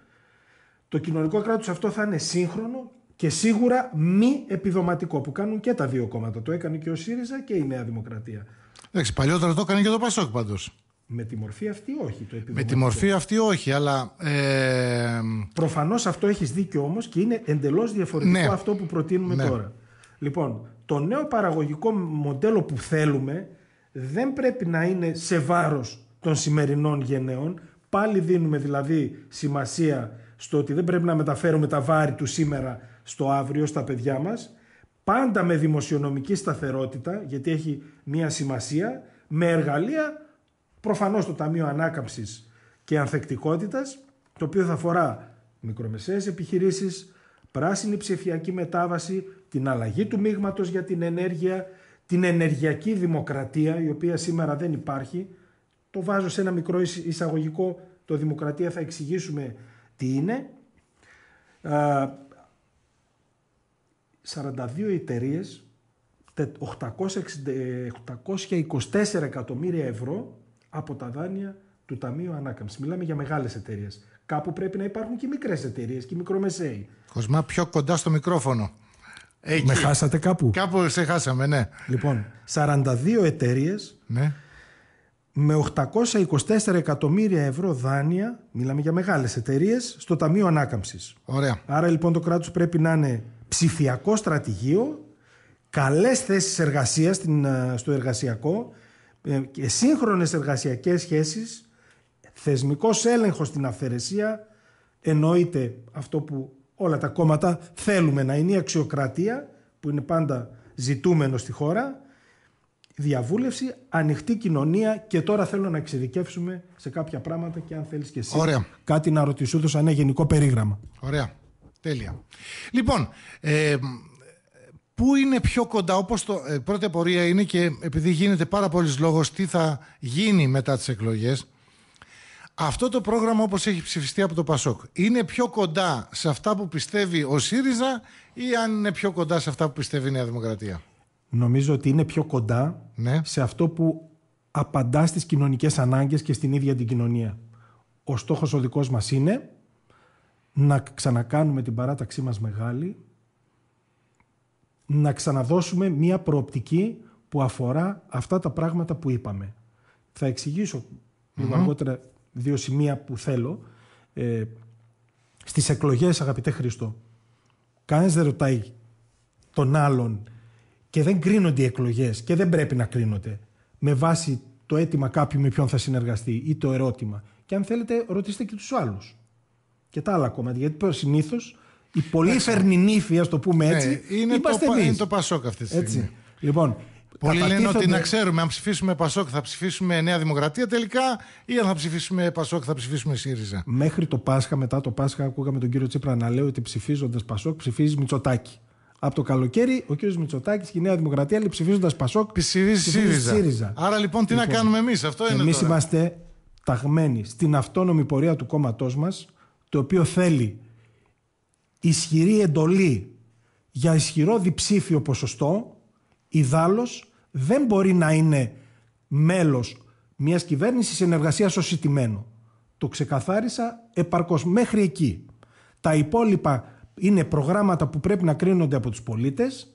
το κοινωνικό κράτος αυτό θα είναι σύγχρονο και σίγουρα μη επιδοματικό που κάνουν και τα δύο κόμματα το έκανε και ο ΣΥΡΙΖΑ και η Νέα Δημοκρατία Εντάξει παλιότερα το έκανε και το ΠΑΣΟΚ πάντως με τη μορφή αυτή όχι. Το με τη μορφή αυτή όχι, αλλά. Ε... Προφανώς αυτό έχεις δίκιο όμως και είναι εντελώς διαφορετικό ναι. αυτό που προτείνουμε ναι. τώρα. Λοιπόν, το νέο παραγωγικό μοντέλο που θέλουμε δεν πρέπει να είναι σε βάρος των σημερινών γενναίων. Πάλι δίνουμε δηλαδή σημασία στο ότι δεν πρέπει να μεταφέρουμε τα βάρη του σήμερα στο αύριο στα παιδιά μας. Πάντα με δημοσιονομική σταθερότητα, γιατί έχει μία σημασία, με εργαλεία προφανώς το Ταμείο Ανάκαμψης και Ανθεκτικότητας, το οποίο θα αφορά μικρομεσαίες επιχειρήσεις, πράσινη ψηφιακή μετάβαση, την αλλαγή του μείγματος για την ενέργεια, την ενεργειακή δημοκρατία, η οποία σήμερα δεν υπάρχει. Το βάζω σε ένα μικρό εισαγωγικό, το δημοκρατία θα εξηγήσουμε τι είναι. 42 εταιρείε, 824 εκατομμύρια ευρώ από τα δάνεια του Ταμείου Ανάκαμψης. Μιλάμε για μεγάλες εταιρείες. Κάπου πρέπει να υπάρχουν και μικρές εταιρείες και μικρομεσαίοι. Κοσμά, πιο κοντά στο μικρόφωνο. Με χάσατε κάπου. Κάπου σε χάσαμε, ναι. Λοιπόν, 42 εταιρείες ναι. με 824 εκατομμύρια ευρώ δάνεια, μιλάμε για μεγάλες εταιρείες, στο Ταμείο Ανάκαμψης. Ωραία. Άρα λοιπόν το κράτος πρέπει να είναι ψηφιακό στρατηγείο, καλές θέσεις εργασίας ε, στο εργασιακό, ε, και σύγχρονες εργασιακές σχέσεις, θεσμικός έλεγχος στην αυθαιρεσία, εννοείται αυτό που όλα τα κόμματα θέλουμε να είναι η αξιοκρατία, που είναι πάντα ζητούμενο στη χώρα, διαβούλευση, ανοιχτή κοινωνία και τώρα θέλω να εξειδικεύσουμε σε κάποια πράγματα και αν θέλεις και εσύ Ωραία. κάτι να ρωτήσω, σαν ένα γενικό περίγραμμα. Ωραία. Τέλεια. Λοιπόν, ε, Πού είναι πιο κοντά, όπως το ε, πρώτη απορία είναι και επειδή γίνεται πάρα πολλής λόγος τι θα γίνει μετά τις εκλογές, αυτό το πρόγραμμα όπως έχει ψηφιστεί από το ΠΑΣΟΚ είναι πιο κοντά σε αυτά που πιστεύει ο ΣΥΡΙΖΑ ή αν είναι πιο κοντά σε αυτά που πιστεύει η Νέα Δημοκρατία. Νομίζω ότι είναι πιο κοντά ναι. σε αυτό που απαντά στις κοινωνικές ανάγκες και στην ίδια την κοινωνία. Ο στόχος ο δικός μας είναι να ξανακάνουμε την παράταξή μας μεγάλη να ξαναδώσουμε μία προοπτική που αφορά αυτά τα πράγματα που είπαμε. Θα εξηγήσω λίγο αργότερα δύο σημεία που θέλω. Ε, στις εκλογές, αγαπητέ Χριστό, κανένας δεν ρωτάει τον άλλον και δεν κρίνονται οι εκλογές και δεν πρέπει να κρίνονται με βάση το αίτημα κάποιου με ποιον θα συνεργαστεί ή το ερώτημα. Και αν θέλετε, ρωτήστε και τους άλλους και τα άλλα κόμματα. Γιατί συνήθως η πολύ φερνινήφοι, ας το πούμε έτσι. Ναι, είναι, το, εμείς. είναι το Πασόκ αυτή τη στιγμή. Έτσι. Λοιπόν, Πολλοί λένε ότι να ξέρουμε αν ψηφίσουμε Πασόκ θα ψηφίσουμε Νέα Δημοκρατία τελικά ή αν θα ψηφίσουμε Πασόκ θα ψηφίσουμε ΣΥΡΙΖΑ. Μέχρι το Πάσχα, μετά το Πάσχα, ακούγαμε τον κύριο Τσίπρα να λέει ότι ψηφίζοντας Πασόκ ψηφίζει Μητσοτάκι. Από το καλοκαίρι ο κύριος Μητσοτάκης και η Νέα Δημοκρατία λέει ψηφίζοντας Πασόκ ψηφίζει ΣΥΡΙΖΑ. ΣΥΡΙΖΑ. Άρα λοιπόν τι λοιπόν, να κάνουμε εμείς, αυτό είναι. Εμείς είμαστε ταγμένοι στην αυτόνομη πορεία του κόμματός μας, το οποίο θέλει ισχυρή εντολή για ισχυρό διψήφιο ποσοστό, η ιδάλλως δεν μπορεί να είναι μέλος μιας κυβέρνησης ενεργασίας ως ιτημένο. Το ξεκαθάρισα επαρκώς μέχρι εκεί. Τα υπόλοιπα είναι προγράμματα που πρέπει να κρίνονται από τους πολίτες,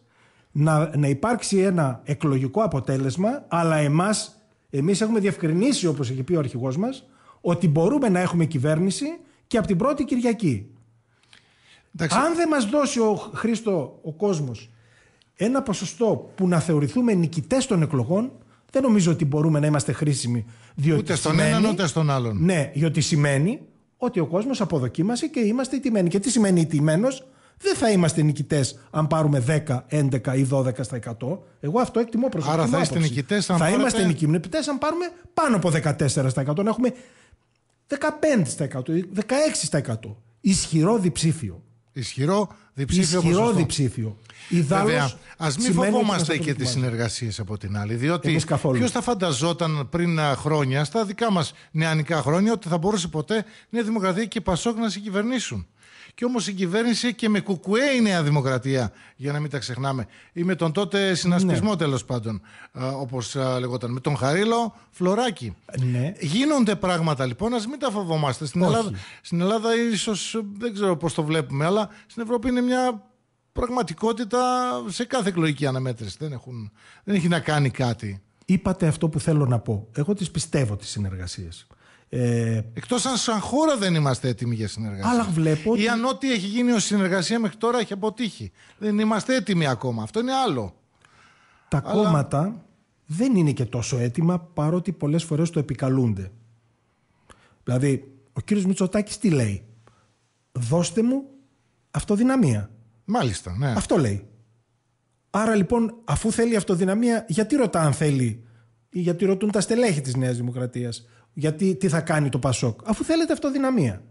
να, να υπάρξει ένα εκλογικό αποτέλεσμα, αλλά εμάς, εμείς έχουμε διευκρινίσει όπως έχει πει ο αρχηγός μας, ότι μπορούμε να έχουμε κυβέρνηση και από την πρώτη Κυριακή. Αν δεν μας δώσει ο Χρήστο, ο κόσμος ένα ποσοστό που να θεωρηθούμε Νικητές των εκλογών, δεν νομίζω ότι μπορούμε να είμαστε χρήσιμοι. Διότι ούτε στον έναν ούτε στον άλλον. Ναι, γιατί σημαίνει ότι ο κόσμος αποδοκίμασε και είμαστε ιτημένοι Και τι σημαίνει ιτημένος δεν θα είμαστε νικητές αν πάρουμε 10, 11 ή 12 στα 100. Εγώ αυτό εκτιμώ προσωπικά. Άρα θα είστε νικητές αν Θα είμαστε νικητέ αν πάρουμε πάνω από 14 στα 100. Να έχουμε 15 στα 100, 16 στα 100. Ισχυρό διψήφιο. Ισχυρό διψήφιο. Ισχυρό ποσοστό. διψήφιο. Βέβαια. Ας μην φοβόμαστε και τι συνεργασίες από την άλλη. Διότι ποιος θα φανταζόταν πριν ε, χρόνια, στα δικά μας νεανικά χρόνια, ότι θα μπορούσε ποτέ μια Δημοκρατία και Πασόκ να συγκυβερνήσουν. Και όμως η κυβέρνηση και με κουκουέ η Νέα Δημοκρατία, για να μην τα ξεχνάμε, ή με τον τότε συνασπισμό ναι. τέλος πάντων, όπω λεγόταν, με τον Χαρίλο Φλωράκη. Ναι. Γίνονται πράγματα λοιπόν, ας μην τα φοβόμαστε. Στην Ελλάδα, ίσως ε, δεν ξέρω πώς το βλέπουμε, αλλά στην Ευρώπη είναι μια πραγματικότητα σε κάθε εκλογική αναμέτρηση. Δεν, έχουν, δεν έχει να κάνει κάτι. Είπατε αυτό που θέλω να πω. Εγώ τις πιστεύω τις συνεργασίες. Ε, Εκτός αν σαν χώρα δεν είμαστε έτοιμοι για συνεργασία. Αλλά βλέπω. Ή αν ό,τι έχει γίνει ως συνεργασία μέχρι τώρα έχει αποτύχει. Δεν είμαστε έτοιμοι ακόμα. Αυτό είναι άλλο. Τα κόμματα δεν είναι και τόσο έτοιμα παρότι πολλές φορές το επικαλούνται. Δηλαδή, ο κύριος Μητσοτάκης τι λέει. Δώστε μου αυτοδυναμία. Μάλιστα, ναι. Αυτό λέει. Άρα λοιπόν, αφού θέλει αυτοδυναμία, γιατί ρωτά αν θέλει ή γιατί ρωτούν τα στελέχη της Νέας Δημοκρατίας γιατί τι θα κάνει το Πασόκ, αφού θέλετε αυτοδυναμία.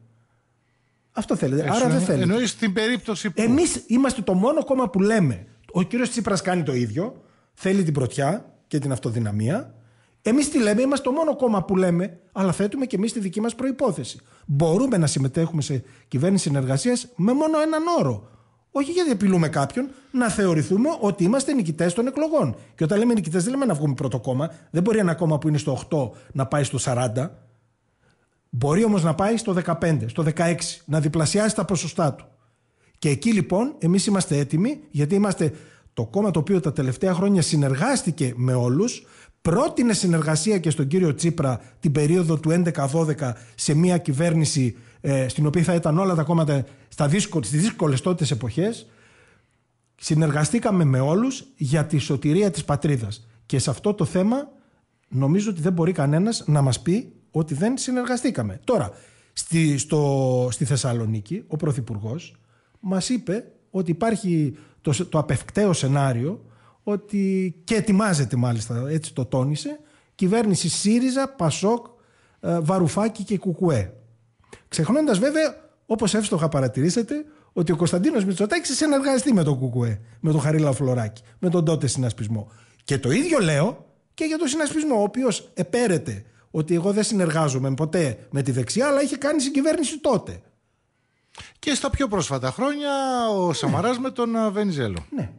Αυτό θέλετε. Άρα δεν θέλετε. Εννοείς περίπτωση Εμείς είμαστε το μόνο κόμμα που λέμε. Ο κύριος Τσίπρας κάνει το ίδιο. Θέλει την πρωτιά και την αυτοδυναμία. Εμείς τι λέμε, είμαστε το μόνο κόμμα που λέμε, αλλά θέτουμε και εμείς τη δική μας προπόθεση. Μπορούμε να συμμετέχουμε σε κυβέρνηση συνεργασίας με μόνο έναν όρο. Όχι γιατί επιλούμε κάποιον, να θεωρηθούμε ότι είμαστε νικητές των εκλογών. Και όταν λέμε νικητές, δεν λέμε να βγούμε πρώτο κόμμα. Δεν μπορεί ένα κόμμα που είναι στο 8 να πάει στο 40. Μπορεί όμως να πάει στο 15, στο 16, να διπλασιάσει τα ποσοστά του. Και εκεί λοιπόν εμείς είμαστε έτοιμοι, γιατί είμαστε το κόμμα το οποίο τα τελευταία χρόνια συνεργάστηκε με όλους, πρότεινε συνεργασία και στον κύριο Τσίπρα την περίοδο του 11-12 σε μια κυβέρνηση ε, στην οποία θα ήταν όλα τα κόμματα στα δύσκολ, στις δύσκολες τότες εποχές, συνεργαστήκαμε με όλους για τη σωτηρία της πατρίδας. Και σε αυτό το θέμα νομίζω ότι δεν μπορεί κανένας να μας πει ότι δεν συνεργαστήκαμε. Τώρα, στη, στη Θεσσαλονίκη ο Πρωθυπουργός μας είπε ότι υπάρχει το, το απευκταίο σενάριο ότι και ετοιμάζεται μάλιστα, έτσι το τόνισε, κυβέρνηση ΣΥΡΙΖΑ, ΠΑΣΟΚ, ε, ΒΑΡΟΥΦΑΚΙ και Κουκουέ. Ξεχνώντας βέβαια, όπως εύστοχα παρατηρήσατε, ότι ο Κωνσταντίνος Μητσοτάκης συνεργαστεί με τον Κουκουέ, με τον Χαρίλα Φλωράκη, με τον τότε συνασπισμό. Και το ίδιο λέω και για τον συνασπισμό, ο οποίος επέρεται ότι εγώ δεν συνεργάζομαι ποτέ με τη δεξιά, αλλά είχε κάνει συγκυβέρνηση τότε. Και στα πιο πρόσφατα χρόνια ο ναι. Σαμαράς με τον ε, Βενιζέλο. Ναι.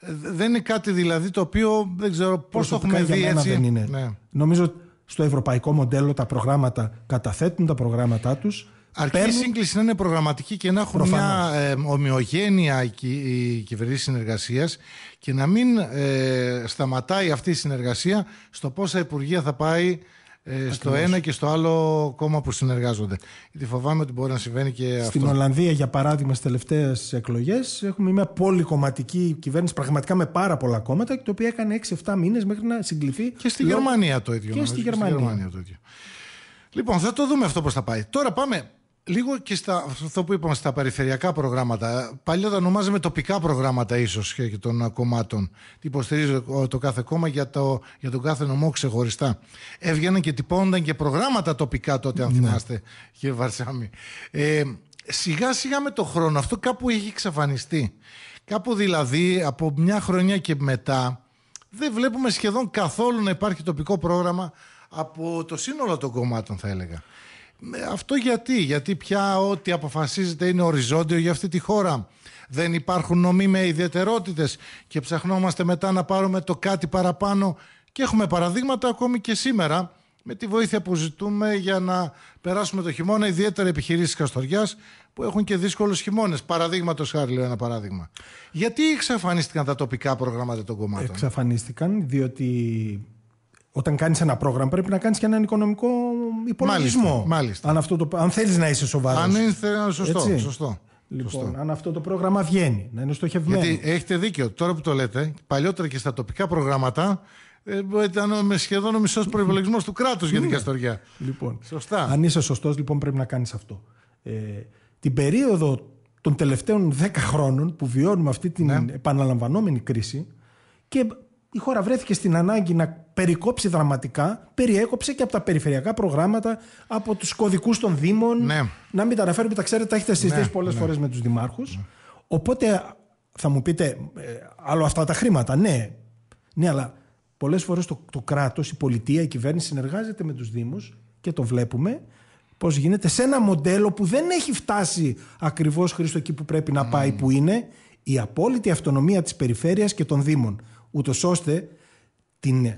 Ε, δεν είναι κάτι δηλαδή το οποίο δεν ξέρω πώς το έχουμε δει έτσι. Δεν είναι. Ναι. Νομίζω στο ευρωπαϊκό μοντέλο τα προγράμματα, καταθέτουν τα προγράμματά τους. Αρκεί παίρνουν... η σύγκληση να είναι προγραμματική και να έχουν μια ε, ομοιογένεια η κυβερνήση συνεργασίας και να μην ε, σταματάει αυτή η συνεργασία στο πόσα υπουργεία θα πάει ε, στο ένα και στο άλλο κόμμα που συνεργάζονται. Γιατί φοβάμαι ότι μπορεί να συμβαίνει και αυτό. Στην Ολλανδία, για παράδειγμα, στις τελευταίες εκλογές έχουμε μια πολυκομματική κυβέρνηση πραγματικά με πάρα πολλά κόμματα, το οποίο έκανε 6-7 μήνες μέχρι να συγκληθεί. Και στη Γερμανία το ίδιο. Και, στη, Γερμανία. και στη Γερμανία το ίδιο. Λοιπόν, θα το δούμε αυτό πώς θα πάει. Τώρα πάμε λίγο και στα, αυτό που είπαμε στα περιφερειακά προγράμματα. Παλιά τα ονομάζαμε τοπικά προγράμματα ίσως και των κομμάτων. Τι υποστηρίζει το κάθε κόμμα για, το, για τον κάθε νομό ξεχωριστά. Έβγαιναν και τυπώνονταν και προγράμματα τοπικά τότε, αν ναι. θυμάστε, και Βαρσάμι. Ε, σιγά σιγά με το χρόνο αυτό κάπου έχει εξαφανιστεί. Κάπου δηλαδή από μια χρονιά και μετά δεν βλέπουμε σχεδόν καθόλου να υπάρχει τοπικό πρόγραμμα από το σύνολο των κομμάτων θα έλεγα. Ε, αυτό γιατί, γιατί πια ό,τι αποφασίζεται είναι οριζόντιο για αυτή τη χώρα. Δεν υπάρχουν νομοί με ιδιαιτερότητες και ψαχνόμαστε μετά να πάρουμε το κάτι παραπάνω και έχουμε παραδείγματα ακόμη και σήμερα με τη βοήθεια που ζητούμε για να περάσουμε το χειμώνα, ιδιαίτερα επιχειρήσεις Καστοριάς που έχουν και δύσκολους χειμώνες. Παραδείγματος χάρη, λέω ένα παράδειγμα. Γιατί εξαφανίστηκαν τα τοπικά προγράμματα των κομμάτων. Εξαφανίστηκαν διότι όταν κάνεις ένα πρόγραμμα, πρέπει να κάνεις και έναν οικονομικό υπολογισμό. Μάλιστα. Αν, αυτό αν θέλεις να είσαι σοβαρός. Αν είναι σωστό. σωστό. Λοιπόν, αν αυτό το πρόγραμμα βγαίνει, να είναι στοχευμένο. Γιατί έχετε δίκιο. Τώρα που το λέτε, παλιότερα και στα τοπικά προγράμματα ε, ήταν με σχεδόν ο μισός προπολογισμό του κράτους για την ναι. Καστοριά. Λοιπόν, Σωστά. Αν είσαι σωστός, λοιπόν πρέπει να κάνεις αυτό. Ε, την περίοδο των τελευταίων 10 χρόνων που βιώνουμε αυτή την ναι. επαναλαμβανόμενη κρίση και η χώρα βρέθηκε στην ανάγκη να περικόψει δραματικά, περιέκοψε και από τα περιφερειακά προγράμματα, από τους κωδικούς των Δήμων. Ναι. Να μην τα αναφέρουμε, τα ξέρετε, τα έχετε συζητήσει ναι, πολλές ναι. φορές με τους δημάρχους. Ναι. Οπότε θα μου πείτε, ε, άλλο αυτά τα χρήματα. Ναι, ναι αλλά πολλές φορές το, το κράτος, η πολιτεία, η κυβέρνηση συνεργάζεται με τους Δήμους και το βλέπουμε πώς γίνεται σε ένα μοντέλο που δεν έχει φτάσει ακριβώς Χρήστο εκεί που πρέπει να mm. πάει, που είναι η απόλυτη αυτονομία της περιφέρειας και των Δήμων ούτως ώστε την, α,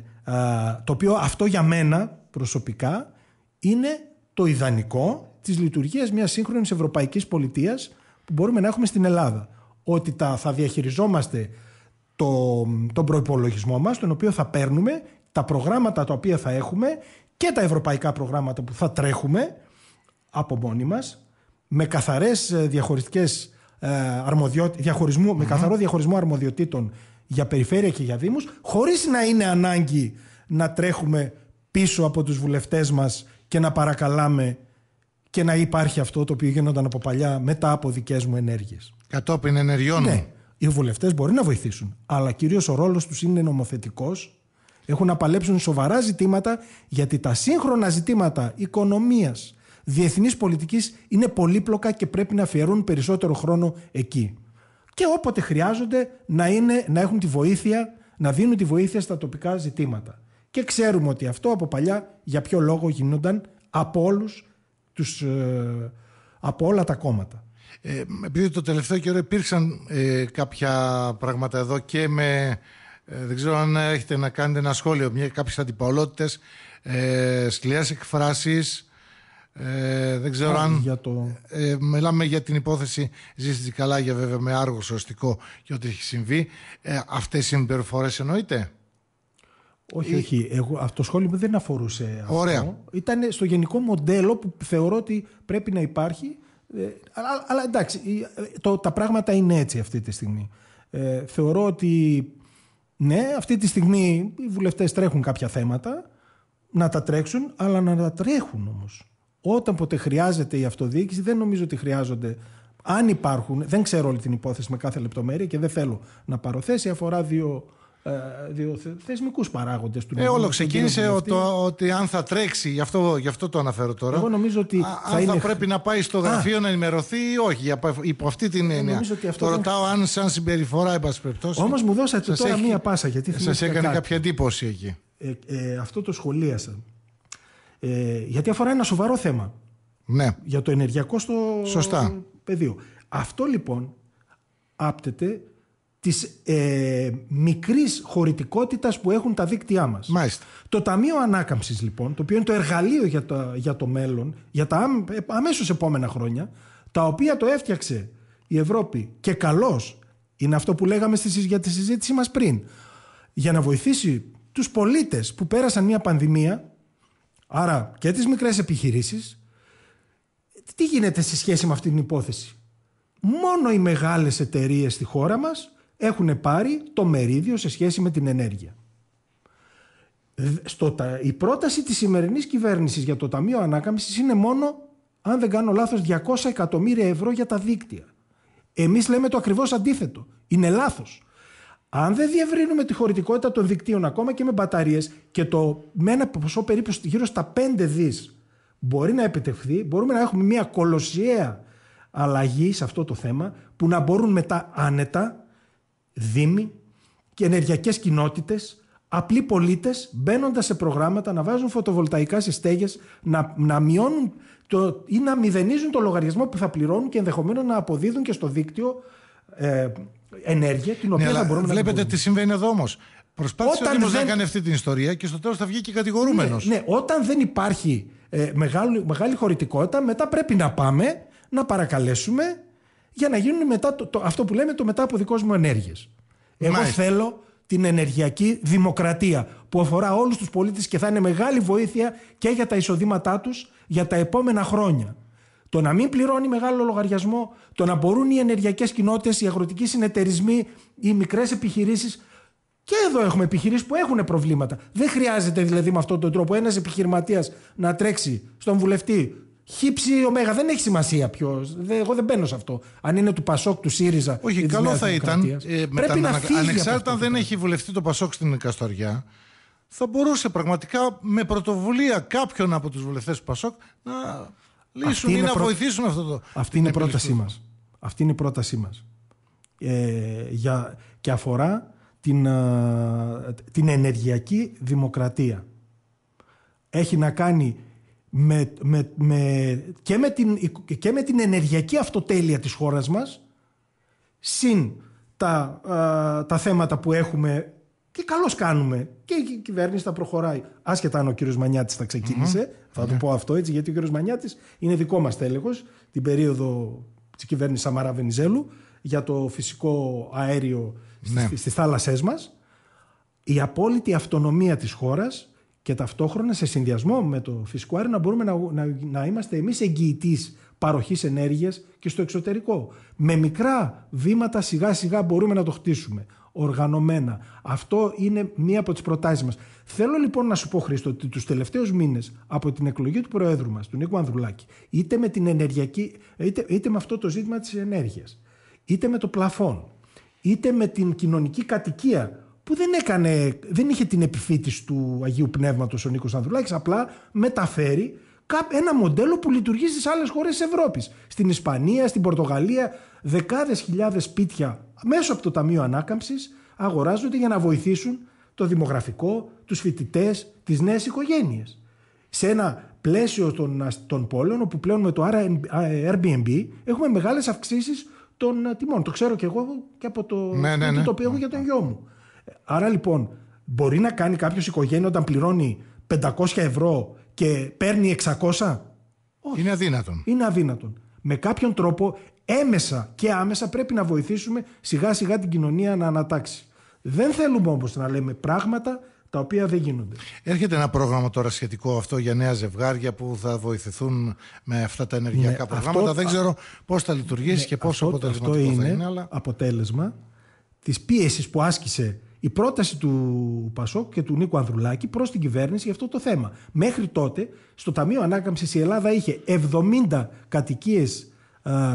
το οποίο αυτό για μένα προσωπικά είναι το ιδανικό της λειτουργίας μιας σύγχρονης ευρωπαϊκής πολιτείας που μπορούμε να έχουμε στην Ελλάδα. Ότι τα, θα διαχειριζόμαστε το, τον προϋπολογισμό μας, τον οποίο θα παίρνουμε, τα προγράμματα τα οποία θα έχουμε και τα ευρωπαϊκά προγράμματα που θα τρέχουμε από μόνοι μας, με καθαρές ε, ε, διαχωρισμου με καθαρό διαχωρισμό αρμοδιοτήτων για περιφέρεια και για δήμους χωρίς να είναι ανάγκη να τρέχουμε πίσω από τους βουλευτές μας και να παρακαλάμε και να υπάρχει αυτό το οποίο γίνονταν από παλιά μετά από δικές μου ενέργειες Κατόπιν ενεργειών. Ναι, οι βουλευτές μπορεί να βοηθήσουν. Αλλά κυρίως ο ρόλος τους είναι νομοθετικός. Έχουν να παλέψουν σοβαρά ζητήματα γιατί τα σύγχρονα ζητήματα οικονομίας, διεθνής πολιτικής είναι πολύπλοκα και πρέπει να αφιερούν περισσότερο χρόνο εκεί και όποτε χρειάζονται να, είναι, να έχουν τη βοήθεια, να δίνουν τη βοήθεια στα τοπικά ζητήματα. Και ξέρουμε ότι αυτό από παλιά για ποιο λόγο γινόταν από τους, ε, όλα τα κόμματα. Ε, επειδή το τελευταίο καιρό υπήρξαν ε, κάποια πράγματα εδώ και με ε, δεν ξέρω αν έχετε να κάνετε ένα σχόλιο, μια, κάποιες αντιπαλότητες, ε, σκληρές εκφράσεις ε, δεν ξέρω αν. ε, μιλάμε για την υπόθεση καλά για βέβαια, με άργος σωστικό και ό,τι έχει συμβεί. Ε, Αυτές οι συμπεριφορές εννοείται. Όχι, όχι. αυτό το σχόλιο μου δεν αφορούσε αυτό. Ωραία. Ήταν στο γενικό μοντέλο που θεωρώ ότι πρέπει να υπάρχει. Ε, αλλά, αλλά, εντάξει, το, τα πράγματα είναι έτσι αυτή τη στιγμή. Ε, θεωρώ ότι ναι, αυτή τη στιγμή οι βουλευτές τρέχουν κάποια θέματα, να τα τρέξουν, αλλά να τα τρέχουν όμως όταν ποτέ χρειάζεται η αυτοδιοίκηση, δεν νομίζω ότι χρειάζονται. Αν υπάρχουν, δεν ξέρω όλη την υπόθεση με κάθε λεπτομέρεια και δεν θέλω να παροθέσει, αφορά δύο ε, δύο θεσμικούς παράγοντες του Ε, όλο ξεκίνησε ότι, ότι αν θα τρέξει, γι αυτό, το αναφέρω τώρα. Εγώ νομίζω ότι. Α, θα αν θα πρέπει να πάει στο γραφείο Α. να ενημερωθεί ή όχι, υπό αυτή την ε, έννοια. το ρωτάω αν σαν συμπεριφορά, εν πάση περιπτώσει. Όμως μου δώσατε τώρα μία πάσα. Γιατί Σας έκανε κάποια εντύπωση εκεί. ε, ε αυτό το σχολίασα. Ε, γιατί αφορά ένα σοβαρό θέμα. Ναι. Για το ενεργειακό στο Σωστά. πεδίο. Αυτό λοιπόν άπτεται της ε, μικρής χωρητικότητας που έχουν τα δίκτυά μας. Το Ταμείο Ανάκαμψης λοιπόν, το οποίο είναι το εργαλείο για το, για το μέλλον, για τα ε, αμέσως επόμενα χρόνια, τα οποία το έφτιαξε η Ευρώπη και καλώς είναι αυτό που λέγαμε για τη συζήτηση μας πριν, για να βοηθήσει τους πολίτες που πέρασαν μια πανδημία Άρα και τις μικρές επιχειρήσεις, τι γίνεται σε σχέση με αυτή την υπόθεση. Μόνο οι μεγάλες εταιρείες στη χώρα μας έχουν πάρει το μερίδιο σε σχέση με την ενέργεια. Στο, η πρόταση της σημερινής κυβέρνησης για το Ταμείο Ανάκαμψης είναι μόνο, αν δεν κάνω λάθος, 200 εκατομμύρια ευρώ για τα δίκτυα. Εμείς λέμε το ακριβώς αντίθετο. Είναι λάθος. Αν δεν διευρύνουμε τη χωρητικότητα των δικτύων ακόμα και με μπαταρίες και το, με ένα ποσό περίπου γύρω στα 5 δις μπορεί να επιτευχθεί, μπορούμε να έχουμε μια κολοσιαία αλλαγή σε αυτό το θέμα που να μπορούν μετά άνετα δήμοι και ενεργειακές κοινότητες, απλοί πολίτες μπαίνοντα σε προγράμματα να βάζουν φωτοβολταϊκά σε στέγες, να, να μειώνουν το, ή να μηδενίζουν το λογαριασμό που θα πληρώνουν και ενδεχομένως να αποδίδουν και στο δίκτυο. Ε, ενέργεια την ναι, οποία ναι, θα μπορούμε βλέπετε να Βλέπετε τι συμβαίνει εδώ όμως. Προσπάθησε ο δεν... να κάνει αυτή την ιστορία και στο τέλος θα βγει και ναι, κατηγορούμενος. Ναι, όταν δεν υπάρχει ε, μεγάλη, μεγάλη χωρητικότητα, μετά πρέπει να πάμε να παρακαλέσουμε για να γίνουν μετά αυτό που λέμε το μετά από δικός μου ενέργειες. Εγώ θέλω την ενεργειακή δημοκρατία που αφορά όλους τους πολίτες και θα είναι μεγάλη βοήθεια και για τα εισοδήματά τους για τα επόμενα χρόνια. Το να μην πληρώνει μεγάλο λογαριασμό, το να μπορούν οι ενεργειακές κοινότητες, οι αγροτικοί συνεταιρισμοί, οι μικρές επιχειρήσεις. Και εδώ έχουμε επιχειρήσεις που έχουν προβλήματα. Δεν χρειάζεται δηλαδή με αυτόν τον τρόπο ένας επιχειρηματίας να τρέξει στον βουλευτή χύψη ωμέγα. Δεν έχει σημασία ποιος. Εγώ δεν μπαίνω σε αυτό. Αν είναι του Πασόκ, του ΣΥΡΙΖΑ. Όχι, καλό θα ήταν. Ε, Πρέπει να φύγει. Ανεξάρτητα αν δεν έχει βουλευτεί το Πασόκ στην Καστοριά, θα μπορούσε πραγματικά με πρωτοβουλία κάποιον από τους βουλευτές του Πασόκ να λύσουν ή να πρό... βοηθήσουν αυτό το. Αυτή είναι η να μας. Αυτή είναι η πρότασή ε, για... Και αφορά την, ε, την ενεργειακή δημοκρατία. Έχει να κάνει με, με, με, και, με την, και με την ενεργειακή αυτοτέλεια της χώρας μας συν τα, ε, τα θέματα που έχουμε και καλώς κάνουμε. Και η κυβέρνηση θα προχωράει. Άσχετα αν ο κύριος Μανιάτης θα ξεκινησε mm-hmm. θα του πω αυτό έτσι, γιατί ο κύριος Μανιάτης είναι δικό μας τέλεχος την περίοδο της κυβέρνησης Σαμαρά Βενιζέλου για το φυσικό αέριο yeah. Ναι. στις θάλασσές μας. Η απόλυτη αυτονομία της χώρας και ταυτόχρονα σε συνδυασμό με το φυσικό αέριο να μπορούμε να, να, να είμαστε εμείς εγγυητής παροχής ενέργειας και στο εξωτερικό. Με μικρά βήματα σιγά σιγά μπορούμε να το χτίσουμε οργανωμένα. Αυτό είναι μία από τις προτάσεις μας. Θέλω λοιπόν να σου πω, Χρήστο, ότι τους τελευταίους μήνες από την εκλογή του Προέδρου μας, του Νίκου Ανδρουλάκη, είτε με, την ενεργειακή, είτε, είτε με αυτό το ζήτημα της ενέργειας, είτε με το πλαφόν, είτε με την κοινωνική κατοικία που δεν, έκανε, δεν είχε την επιφύτηση του Αγίου Πνεύματος ο Νίκος Ανδρουλάκης, απλά μεταφέρει ένα μοντέλο που λειτουργεί στις άλλες χώρες της Ευρώπης. Στην Ισπανία, στην Πορτογαλία, δεκάδες χιλιάδες σπίτια μέσω από το Ταμείο Ανάκαμψης αγοράζονται για να βοηθήσουν το δημογραφικό, τους φοιτητές, τις νέες οικογένειες. Σε ένα πλαίσιο των, των πόλεων, όπου πλέον με το Airbnb έχουμε μεγάλες αυξήσεις των ε, τιμών. Το ξέρω και εγώ και από το, ναι, ναι, ναι. έχω για τον γιο μου. Άρα λοιπόν, μπορεί να κάνει κάποιος οικογένεια όταν πληρώνει 500 ευρώ και παίρνει 600. Είναι αδύνατον. Είναι αδύνατον. Με κάποιον τρόπο έμεσα και άμεσα πρέπει να βοηθήσουμε σιγά σιγά την κοινωνία να ανατάξει. Δεν θέλουμε όμως να λέμε πράγματα τα οποία δεν γίνονται. Έρχεται ένα πρόγραμμα τώρα σχετικό αυτό για νέα ζευγάρια που θα βοηθηθούν με αυτά τα ενεργειακά ναι, προγράμματα. δεν ξέρω πώς θα λειτουργήσει και ναι, πόσο αυτό, αποτελεσματικό αυτό είναι θα είναι. Αλλά... αποτέλεσμα της πίεσης που άσκησε η πρόταση του Πασόκ και του Νίκου Ανδρουλάκη προς την κυβέρνηση για αυτό το θέμα. Μέχρι τότε στο Ταμείο Ανάκαμψης η Ελλάδα είχε 70 κατοικίε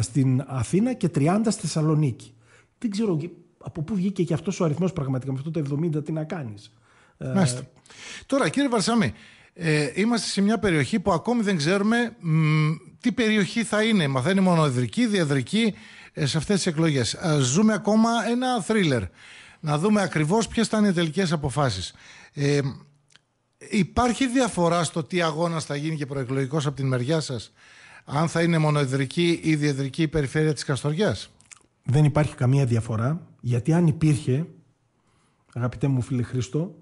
στην Αθήνα και 30 στη Θεσσαλονίκη. Δεν ξέρω από πού βγήκε και αυτός ο αριθμός πραγματικά με αυτό το 70 τι να κάνεις. Ε, Μάλιστα. Τώρα κύριε Βαρσαμί ε, είμαστε σε μια περιοχή που ακόμη δεν ξέρουμε τι περιοχή θα είναι. Μαθαίνει μονοδρική, διαδρική ε, σε αυτές τις εκλογές. Ε, ζούμε ακόμα ένα θρίλερ. Να δούμε ακριβώς ποιες θα είναι οι τελικές αποφάσεις. Ε, υπάρχει διαφορά στο τι αγώνας θα γίνει και προεκλογικός από την μεριά σας αν θα είναι μονοεδρική ή διεδρική η περιφέρεια της Καστοριάς. Δεν υπάρχει καμία διαφορά, γιατί αν υπήρχε, αγαπητέ μου φίλε Χρήστο,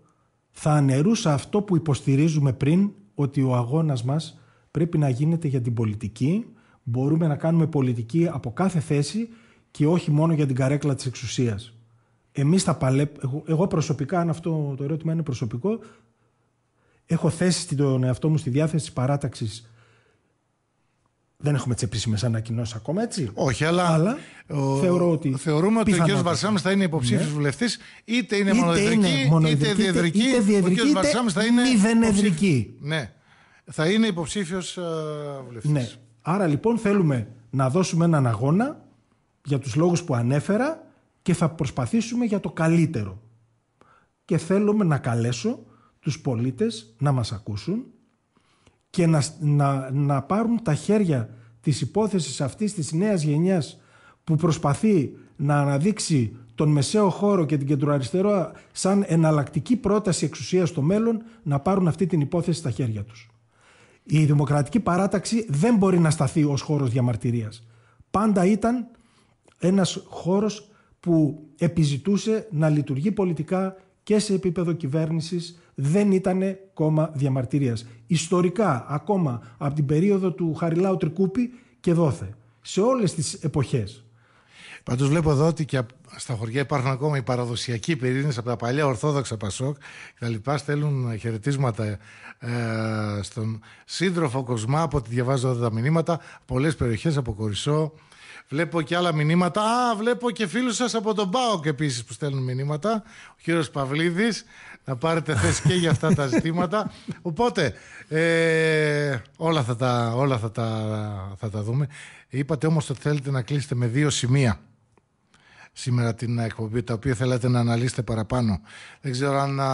θα αναιρούσα αυτό που υποστηρίζουμε πριν, ότι ο αγώνας μας πρέπει να γίνεται για την πολιτική, μπορούμε να κάνουμε πολιτική από κάθε θέση και όχι μόνο για την καρέκλα της εξουσίας. Εμείς θα εγώ προσωπικά, αν αυτό το ερώτημα είναι προσωπικό, έχω θέσει τον εαυτό μου στη διάθεση της παράταξης δεν έχουμε τι επίσημε ανακοινώσει ακόμα, έτσι. Όχι, αλλά, αλλά θεωρώ ότι θεωρούμε ότι ο κ. Βαρσάμι θα είναι υποψήφιος ναι. βουλευτής, είτε είναι είτε μονοεδρική, είτε διεδρική. Είτε, διεδρική, ο κ. Βαρσάμι θα είναι. Μηδενεδρική. Ναι. Θα είναι υποψήφιος ε, βουλευτής. Ναι. Άρα λοιπόν θέλουμε να δώσουμε έναν αγώνα για τους λόγους που ανέφερα και θα προσπαθήσουμε για το καλύτερο. Και θέλουμε να καλέσω τους πολίτες να μας ακούσουν και να, να, να πάρουν τα χέρια της υπόθεσης αυτής της νέας γενιάς που προσπαθεί να αναδείξει τον μεσαίο χώρο και την κεντροαριστερό σαν εναλλακτική πρόταση εξουσίας στο μέλλον να πάρουν αυτή την υπόθεση στα χέρια τους. Η Δημοκρατική Παράταξη δεν μπορεί να σταθεί ως χώρος διαμαρτυρίας. Πάντα ήταν ένας χώρος που επιζητούσε να λειτουργεί πολιτικά και σε επίπεδο κυβέρνησης δεν ήταν κόμμα διαμαρτυρίας. Ιστορικά, ακόμα από την περίοδο του Χαριλάου Τρικούπη και δόθε. Σε όλες τις εποχές. Πάντως βλέπω εδώ ότι και στα χωριά υπάρχουν ακόμα οι παραδοσιακοί πυρήνες από τα παλιά Ορθόδοξα Πασόκ και Στέλνουν χαιρετίσματα ε, στον σύντροφο Κοσμά από ό,τι διαβάζω εδώ τα μηνύματα. Πολλές περιοχές από Κορισό, Βλέπω και άλλα μηνύματα. Α, βλέπω και φίλους σας από τον Μπάοκ επίσης που στέλνουν μηνύματα. Ο κύριος Παυλίδης. Να πάρετε θέση και για αυτά τα ζητήματα. Οπότε, ε, όλα, θα τα, όλα θα, θα τα δούμε. Είπατε όμως ότι θέλετε να κλείσετε με δύο σημεία σήμερα την εκπομπή, τα οποία θέλατε να αναλύσετε παραπάνω. Δεν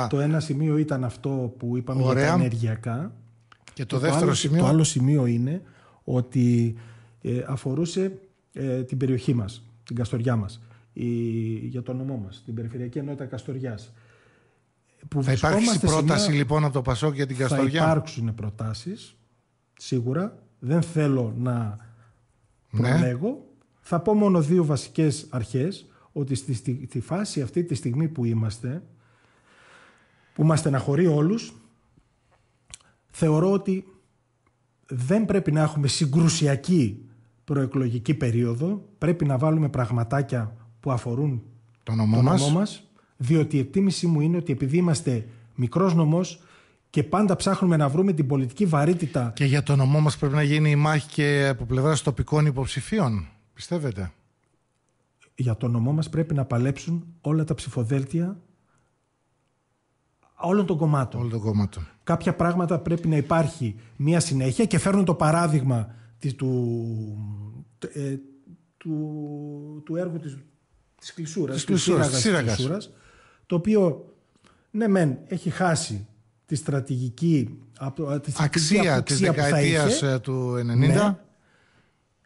Το ένα σημείο ήταν αυτό που είπαμε Ωραία. για τα ενεργειακά. Και το, δεύτερο σημείο... Το άλλο σημείο είναι ότι ε, αφορούσε ε, την περιοχή μας, την Καστοριά μας, για το νομό μας, την Περιφερειακή Ενότητα καστοριάς. θα υπάρξει πρόταση λοιπόν από το Πασόκ για την Καστοριά. Θα υπάρξουν προτάσεις σίγουρα. Δεν θέλω να ναι. προλέγω. Θα πω μόνο δύο βασικές αρχές, ότι στη, φάση αυτή τη στιγμή που είμαστε, που μας στεναχωρεί όλους, θεωρώ ότι δεν πρέπει να έχουμε συγκρουσιακή προεκλογική περίοδο πρέπει να βάλουμε πραγματάκια που αφορούν τον νομό, το διότι η εκτίμησή μου είναι ότι επειδή είμαστε μικρός νομός και πάντα ψάχνουμε να βρούμε την πολιτική βαρύτητα. Και για το νομό μας πρέπει να γίνει η μάχη και από πλευράς τοπικών υποψηφίων, πιστεύετε. Για το νομό μας πρέπει να παλέψουν όλα τα ψηφοδέλτια όλων των κομμάτων. Όλων των κομμάτων. Κάποια πράγματα πρέπει να υπάρχει μια συνέχεια και φέρνουν το παράδειγμα του, ε, του, του έργου της, της κλεισούρας, της, κλεισούρας, της, κλεισούρας, το οποίο ναι μεν έχει χάσει τη στρατηγική, ε, τη αξία, της δεκαετίας είχε, ε, του 90 ναι.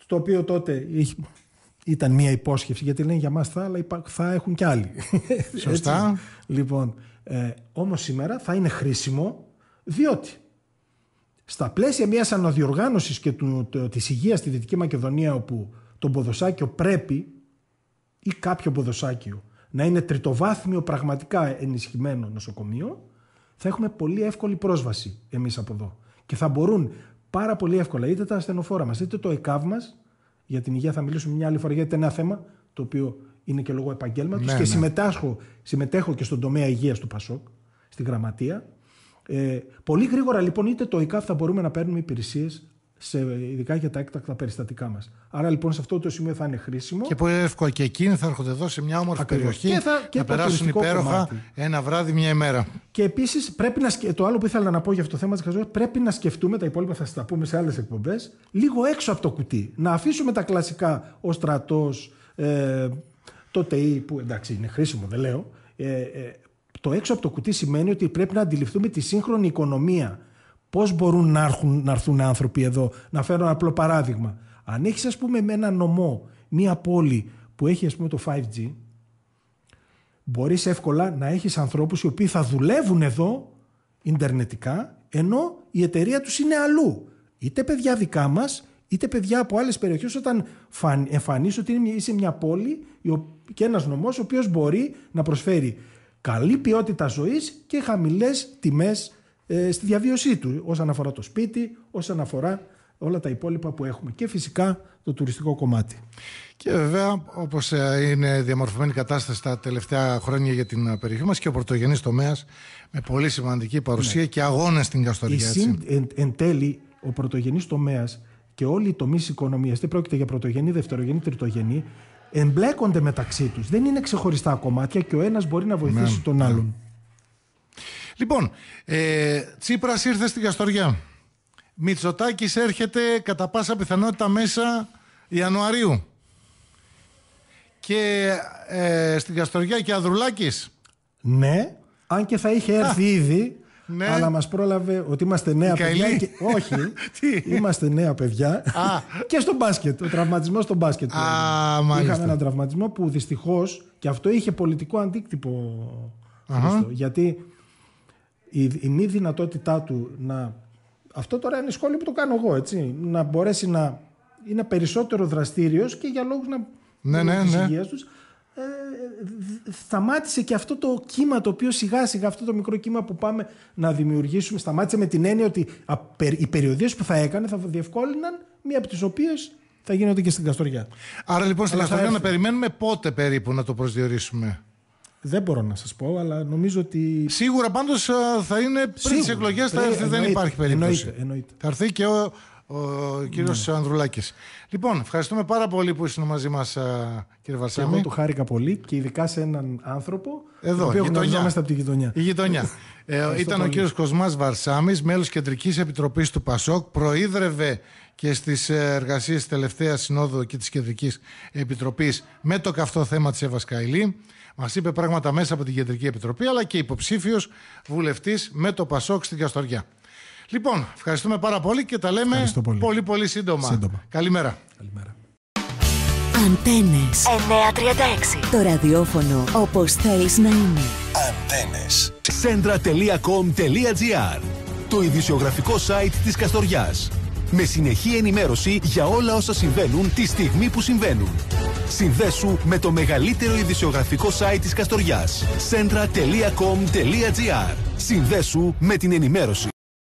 το οποίο τότε ήταν μια υπόσχεση γιατί λένε για μας θα αλλά θα έχουν κι άλλοι σωστά λοιπόν, ε, όμως σήμερα θα είναι χρήσιμο διότι στα πλαίσια μιας αναδιοργάνωσης και της υγείας στη Δυτική Μακεδονία, όπου το ποδοσάκιο πρέπει ή κάποιο ποδοσάκιο να είναι τριτοβάθμιο πραγματικά ενισχυμένο νοσοκομείο, θα έχουμε πολύ εύκολη πρόσβαση εμείς από εδώ. Και θα μπορούν πάρα πολύ εύκολα είτε τα ασθενοφόρα μας είτε το ΕΚΑΒ μας, για την υγεία θα μιλήσουμε μια άλλη φορά γιατί είναι ένα θέμα το οποίο είναι και λόγω επαγγέλματος ναι, και ναι. συμμετέχω και στον τομέα υγείας του ΠΑΣΟΚ, στη γραμματεία. Ε, πολύ γρήγορα λοιπόν είτε το ΙΚΑΦ θα μπορούμε να παίρνουμε υπηρεσίες ειδικά για τα έκτακτα περιστατικά μας. Άρα λοιπόν σε αυτό το σημείο θα είναι χρήσιμο. Και πολύ εύκολα και εκείνοι θα έρχονται εδώ σε μια όμορφη περιοχή και θα, να περάσουν υπέροχα ένα βράδυ, μια ημέρα. Και επίσης πρέπει να το άλλο που ήθελα να πω για αυτό το θέμα της Καζόρα, πρέπει να σκεφτούμε τα υπόλοιπα, θα τα πούμε σε άλλες εκπομπές, λίγο έξω από το κουτί. Να αφήσουμε τα κλασικά ο στρατός, ε, το ΤΕΙ που εντάξει είναι χρήσιμο, δεν λέω. Ε, ε, το έξω από το κουτί σημαίνει ότι πρέπει να αντιληφθούμε τη σύγχρονη οικονομία. Πώς μπορούν να έρθουν, να έρθουν άνθρωποι εδώ, να φέρω ένα απλό παράδειγμα. Αν έχεις, ας πούμε, με ένα νομό, μία πόλη που έχει, ας πούμε, το 5G, μπορείς εύκολα να έχεις ανθρώπους οι οποίοι θα δουλεύουν εδώ Ιντερνετικά, ενώ η εταιρεία τους είναι αλλού. Είτε παιδιά δικά μας, είτε παιδιά από άλλες περιοχές, όταν εμφανίσει ότι είσαι μια πόλη και ένας νομός, ο οποίος μπορεί να προσφέρει καλή ποιότητα ζωής και χαμηλές τιμές ε, στη διαβίωσή του όσον αφορά το σπίτι, όσον αφορά όλα τα υπόλοιπα που έχουμε και φυσικά το τουριστικό κομμάτι. Και βέβαια, όπως ε, είναι διαμορφωμένη η κατάσταση τα τελευταία χρόνια για την ε, περιοχή μας και ο πρωτογενής τομέας με πολύ σημαντική παρουσία ναι. και αγώνες στην Καστοριά. Έτσι. εν, τέλει, ο πρωτογενής τομέας και όλοι οι τομεί οικονομία, τι πρόκειται για πρωτογενή, δευτερογενή, τριτογενή, εμπλέκονται μεταξύ τους. Δεν είναι ξεχωριστά κομμάτια και ο ένας μπορεί να βοηθήσει ναι. τον άλλον. Λοιπόν, ε, Τσίπρας ήρθε στην Καστοριά Μητσοτάκης έρχεται κατά πάσα πιθανότητα μέσα Ιανουαρίου. Και ε, στην Καστοριά και Αδρουλάκης. Ναι, αν και θα είχε έρθει ήδη, ναι. αλλά μας πρόλαβε ότι είμαστε νέα παιδιά. Όχι, είμαστε νέα παιδιά. και στο μπάσκετ. Ο τραυματισμός στο μπάσκετ. Α, Είχαμε έναν τραυματισμό που δυστυχώς και αυτό είχε πολιτικό αντίκτυπο. γιατί η, η μη δυνατότητά του να. Αυτό τώρα είναι σχόλιο που το κάνω εγώ, έτσι. Να μπορέσει να είναι περισσότερο δραστήριος και για λόγους να. Ναι, ναι, ναι. Ε, σταμάτησε και αυτό το κύμα το οποίο σιγά σιγά αυτό το μικρό κύμα που πάμε να δημιουργήσουμε σταμάτησε με την έννοια ότι οι περιοδίες που θα έκανε θα διευκόλυναν μία από τις οποίες θα γίνονται και στην Καστοριά. Άρα λοιπόν στην Καστοριά να περιμένουμε πότε περίπου να το προσδιορίσουμε. Δεν μπορώ να σας πω, αλλά νομίζω ότι. Σίγουρα πάντως θα είναι πριν τις εκλογέ, δεν υπάρχει περίπτωση. Εννοείται, εννοείται. Θα έρθει και ο, ο κύριος ναι. Ανδρουλάκης. Λοιπόν, ευχαριστούμε πάρα πολύ που ήσουν μαζί μας, κύριε Βαρσάμι. Εγώ του χάρηκα πολύ και ειδικά σε έναν άνθρωπο. Εδώ, τον γνωριζόμαστε από τη γειτονιά. Η γειτονιά. Ε, ήταν ο κύριος Κοσμάς Βαρσάμις, μέλος Κεντρικής Επιτροπής του ΠΑΣΟΚ. Προείδρευε και στις ε, εργασίες της τελευταίας συνόδου και της Κεντρικής Επιτροπής με το καυτό θέμα της Εύας Καηλή. Μας είπε πράγματα μέσα από την Κεντρική Επιτροπή, αλλά και υποψήφιος βουλευτής με το ΠΑΣΟΚ στην Καστοριά. Λοιπόν, ευχαριστούμε πάρα πολύ και τα λέμε πολύ. πολύ πολύ σύντομα. σύντομα. Καλημέρα. Καλημέρα. Αντένες 936 Το ραδιόφωνο όπως θέλεις να είναι Αντένες Σέντρα.com.gr Το ειδησιογραφικό site της Καστοριάς με συνεχή ενημέρωση για όλα όσα συμβαίνουν τη στιγμή που συμβαίνουν. Συνδέσου με το μεγαλύτερο ειδησιογραφικό site της Καστοριάς. Σέντρα.com.gr Συνδέσου με την ενημέρωση.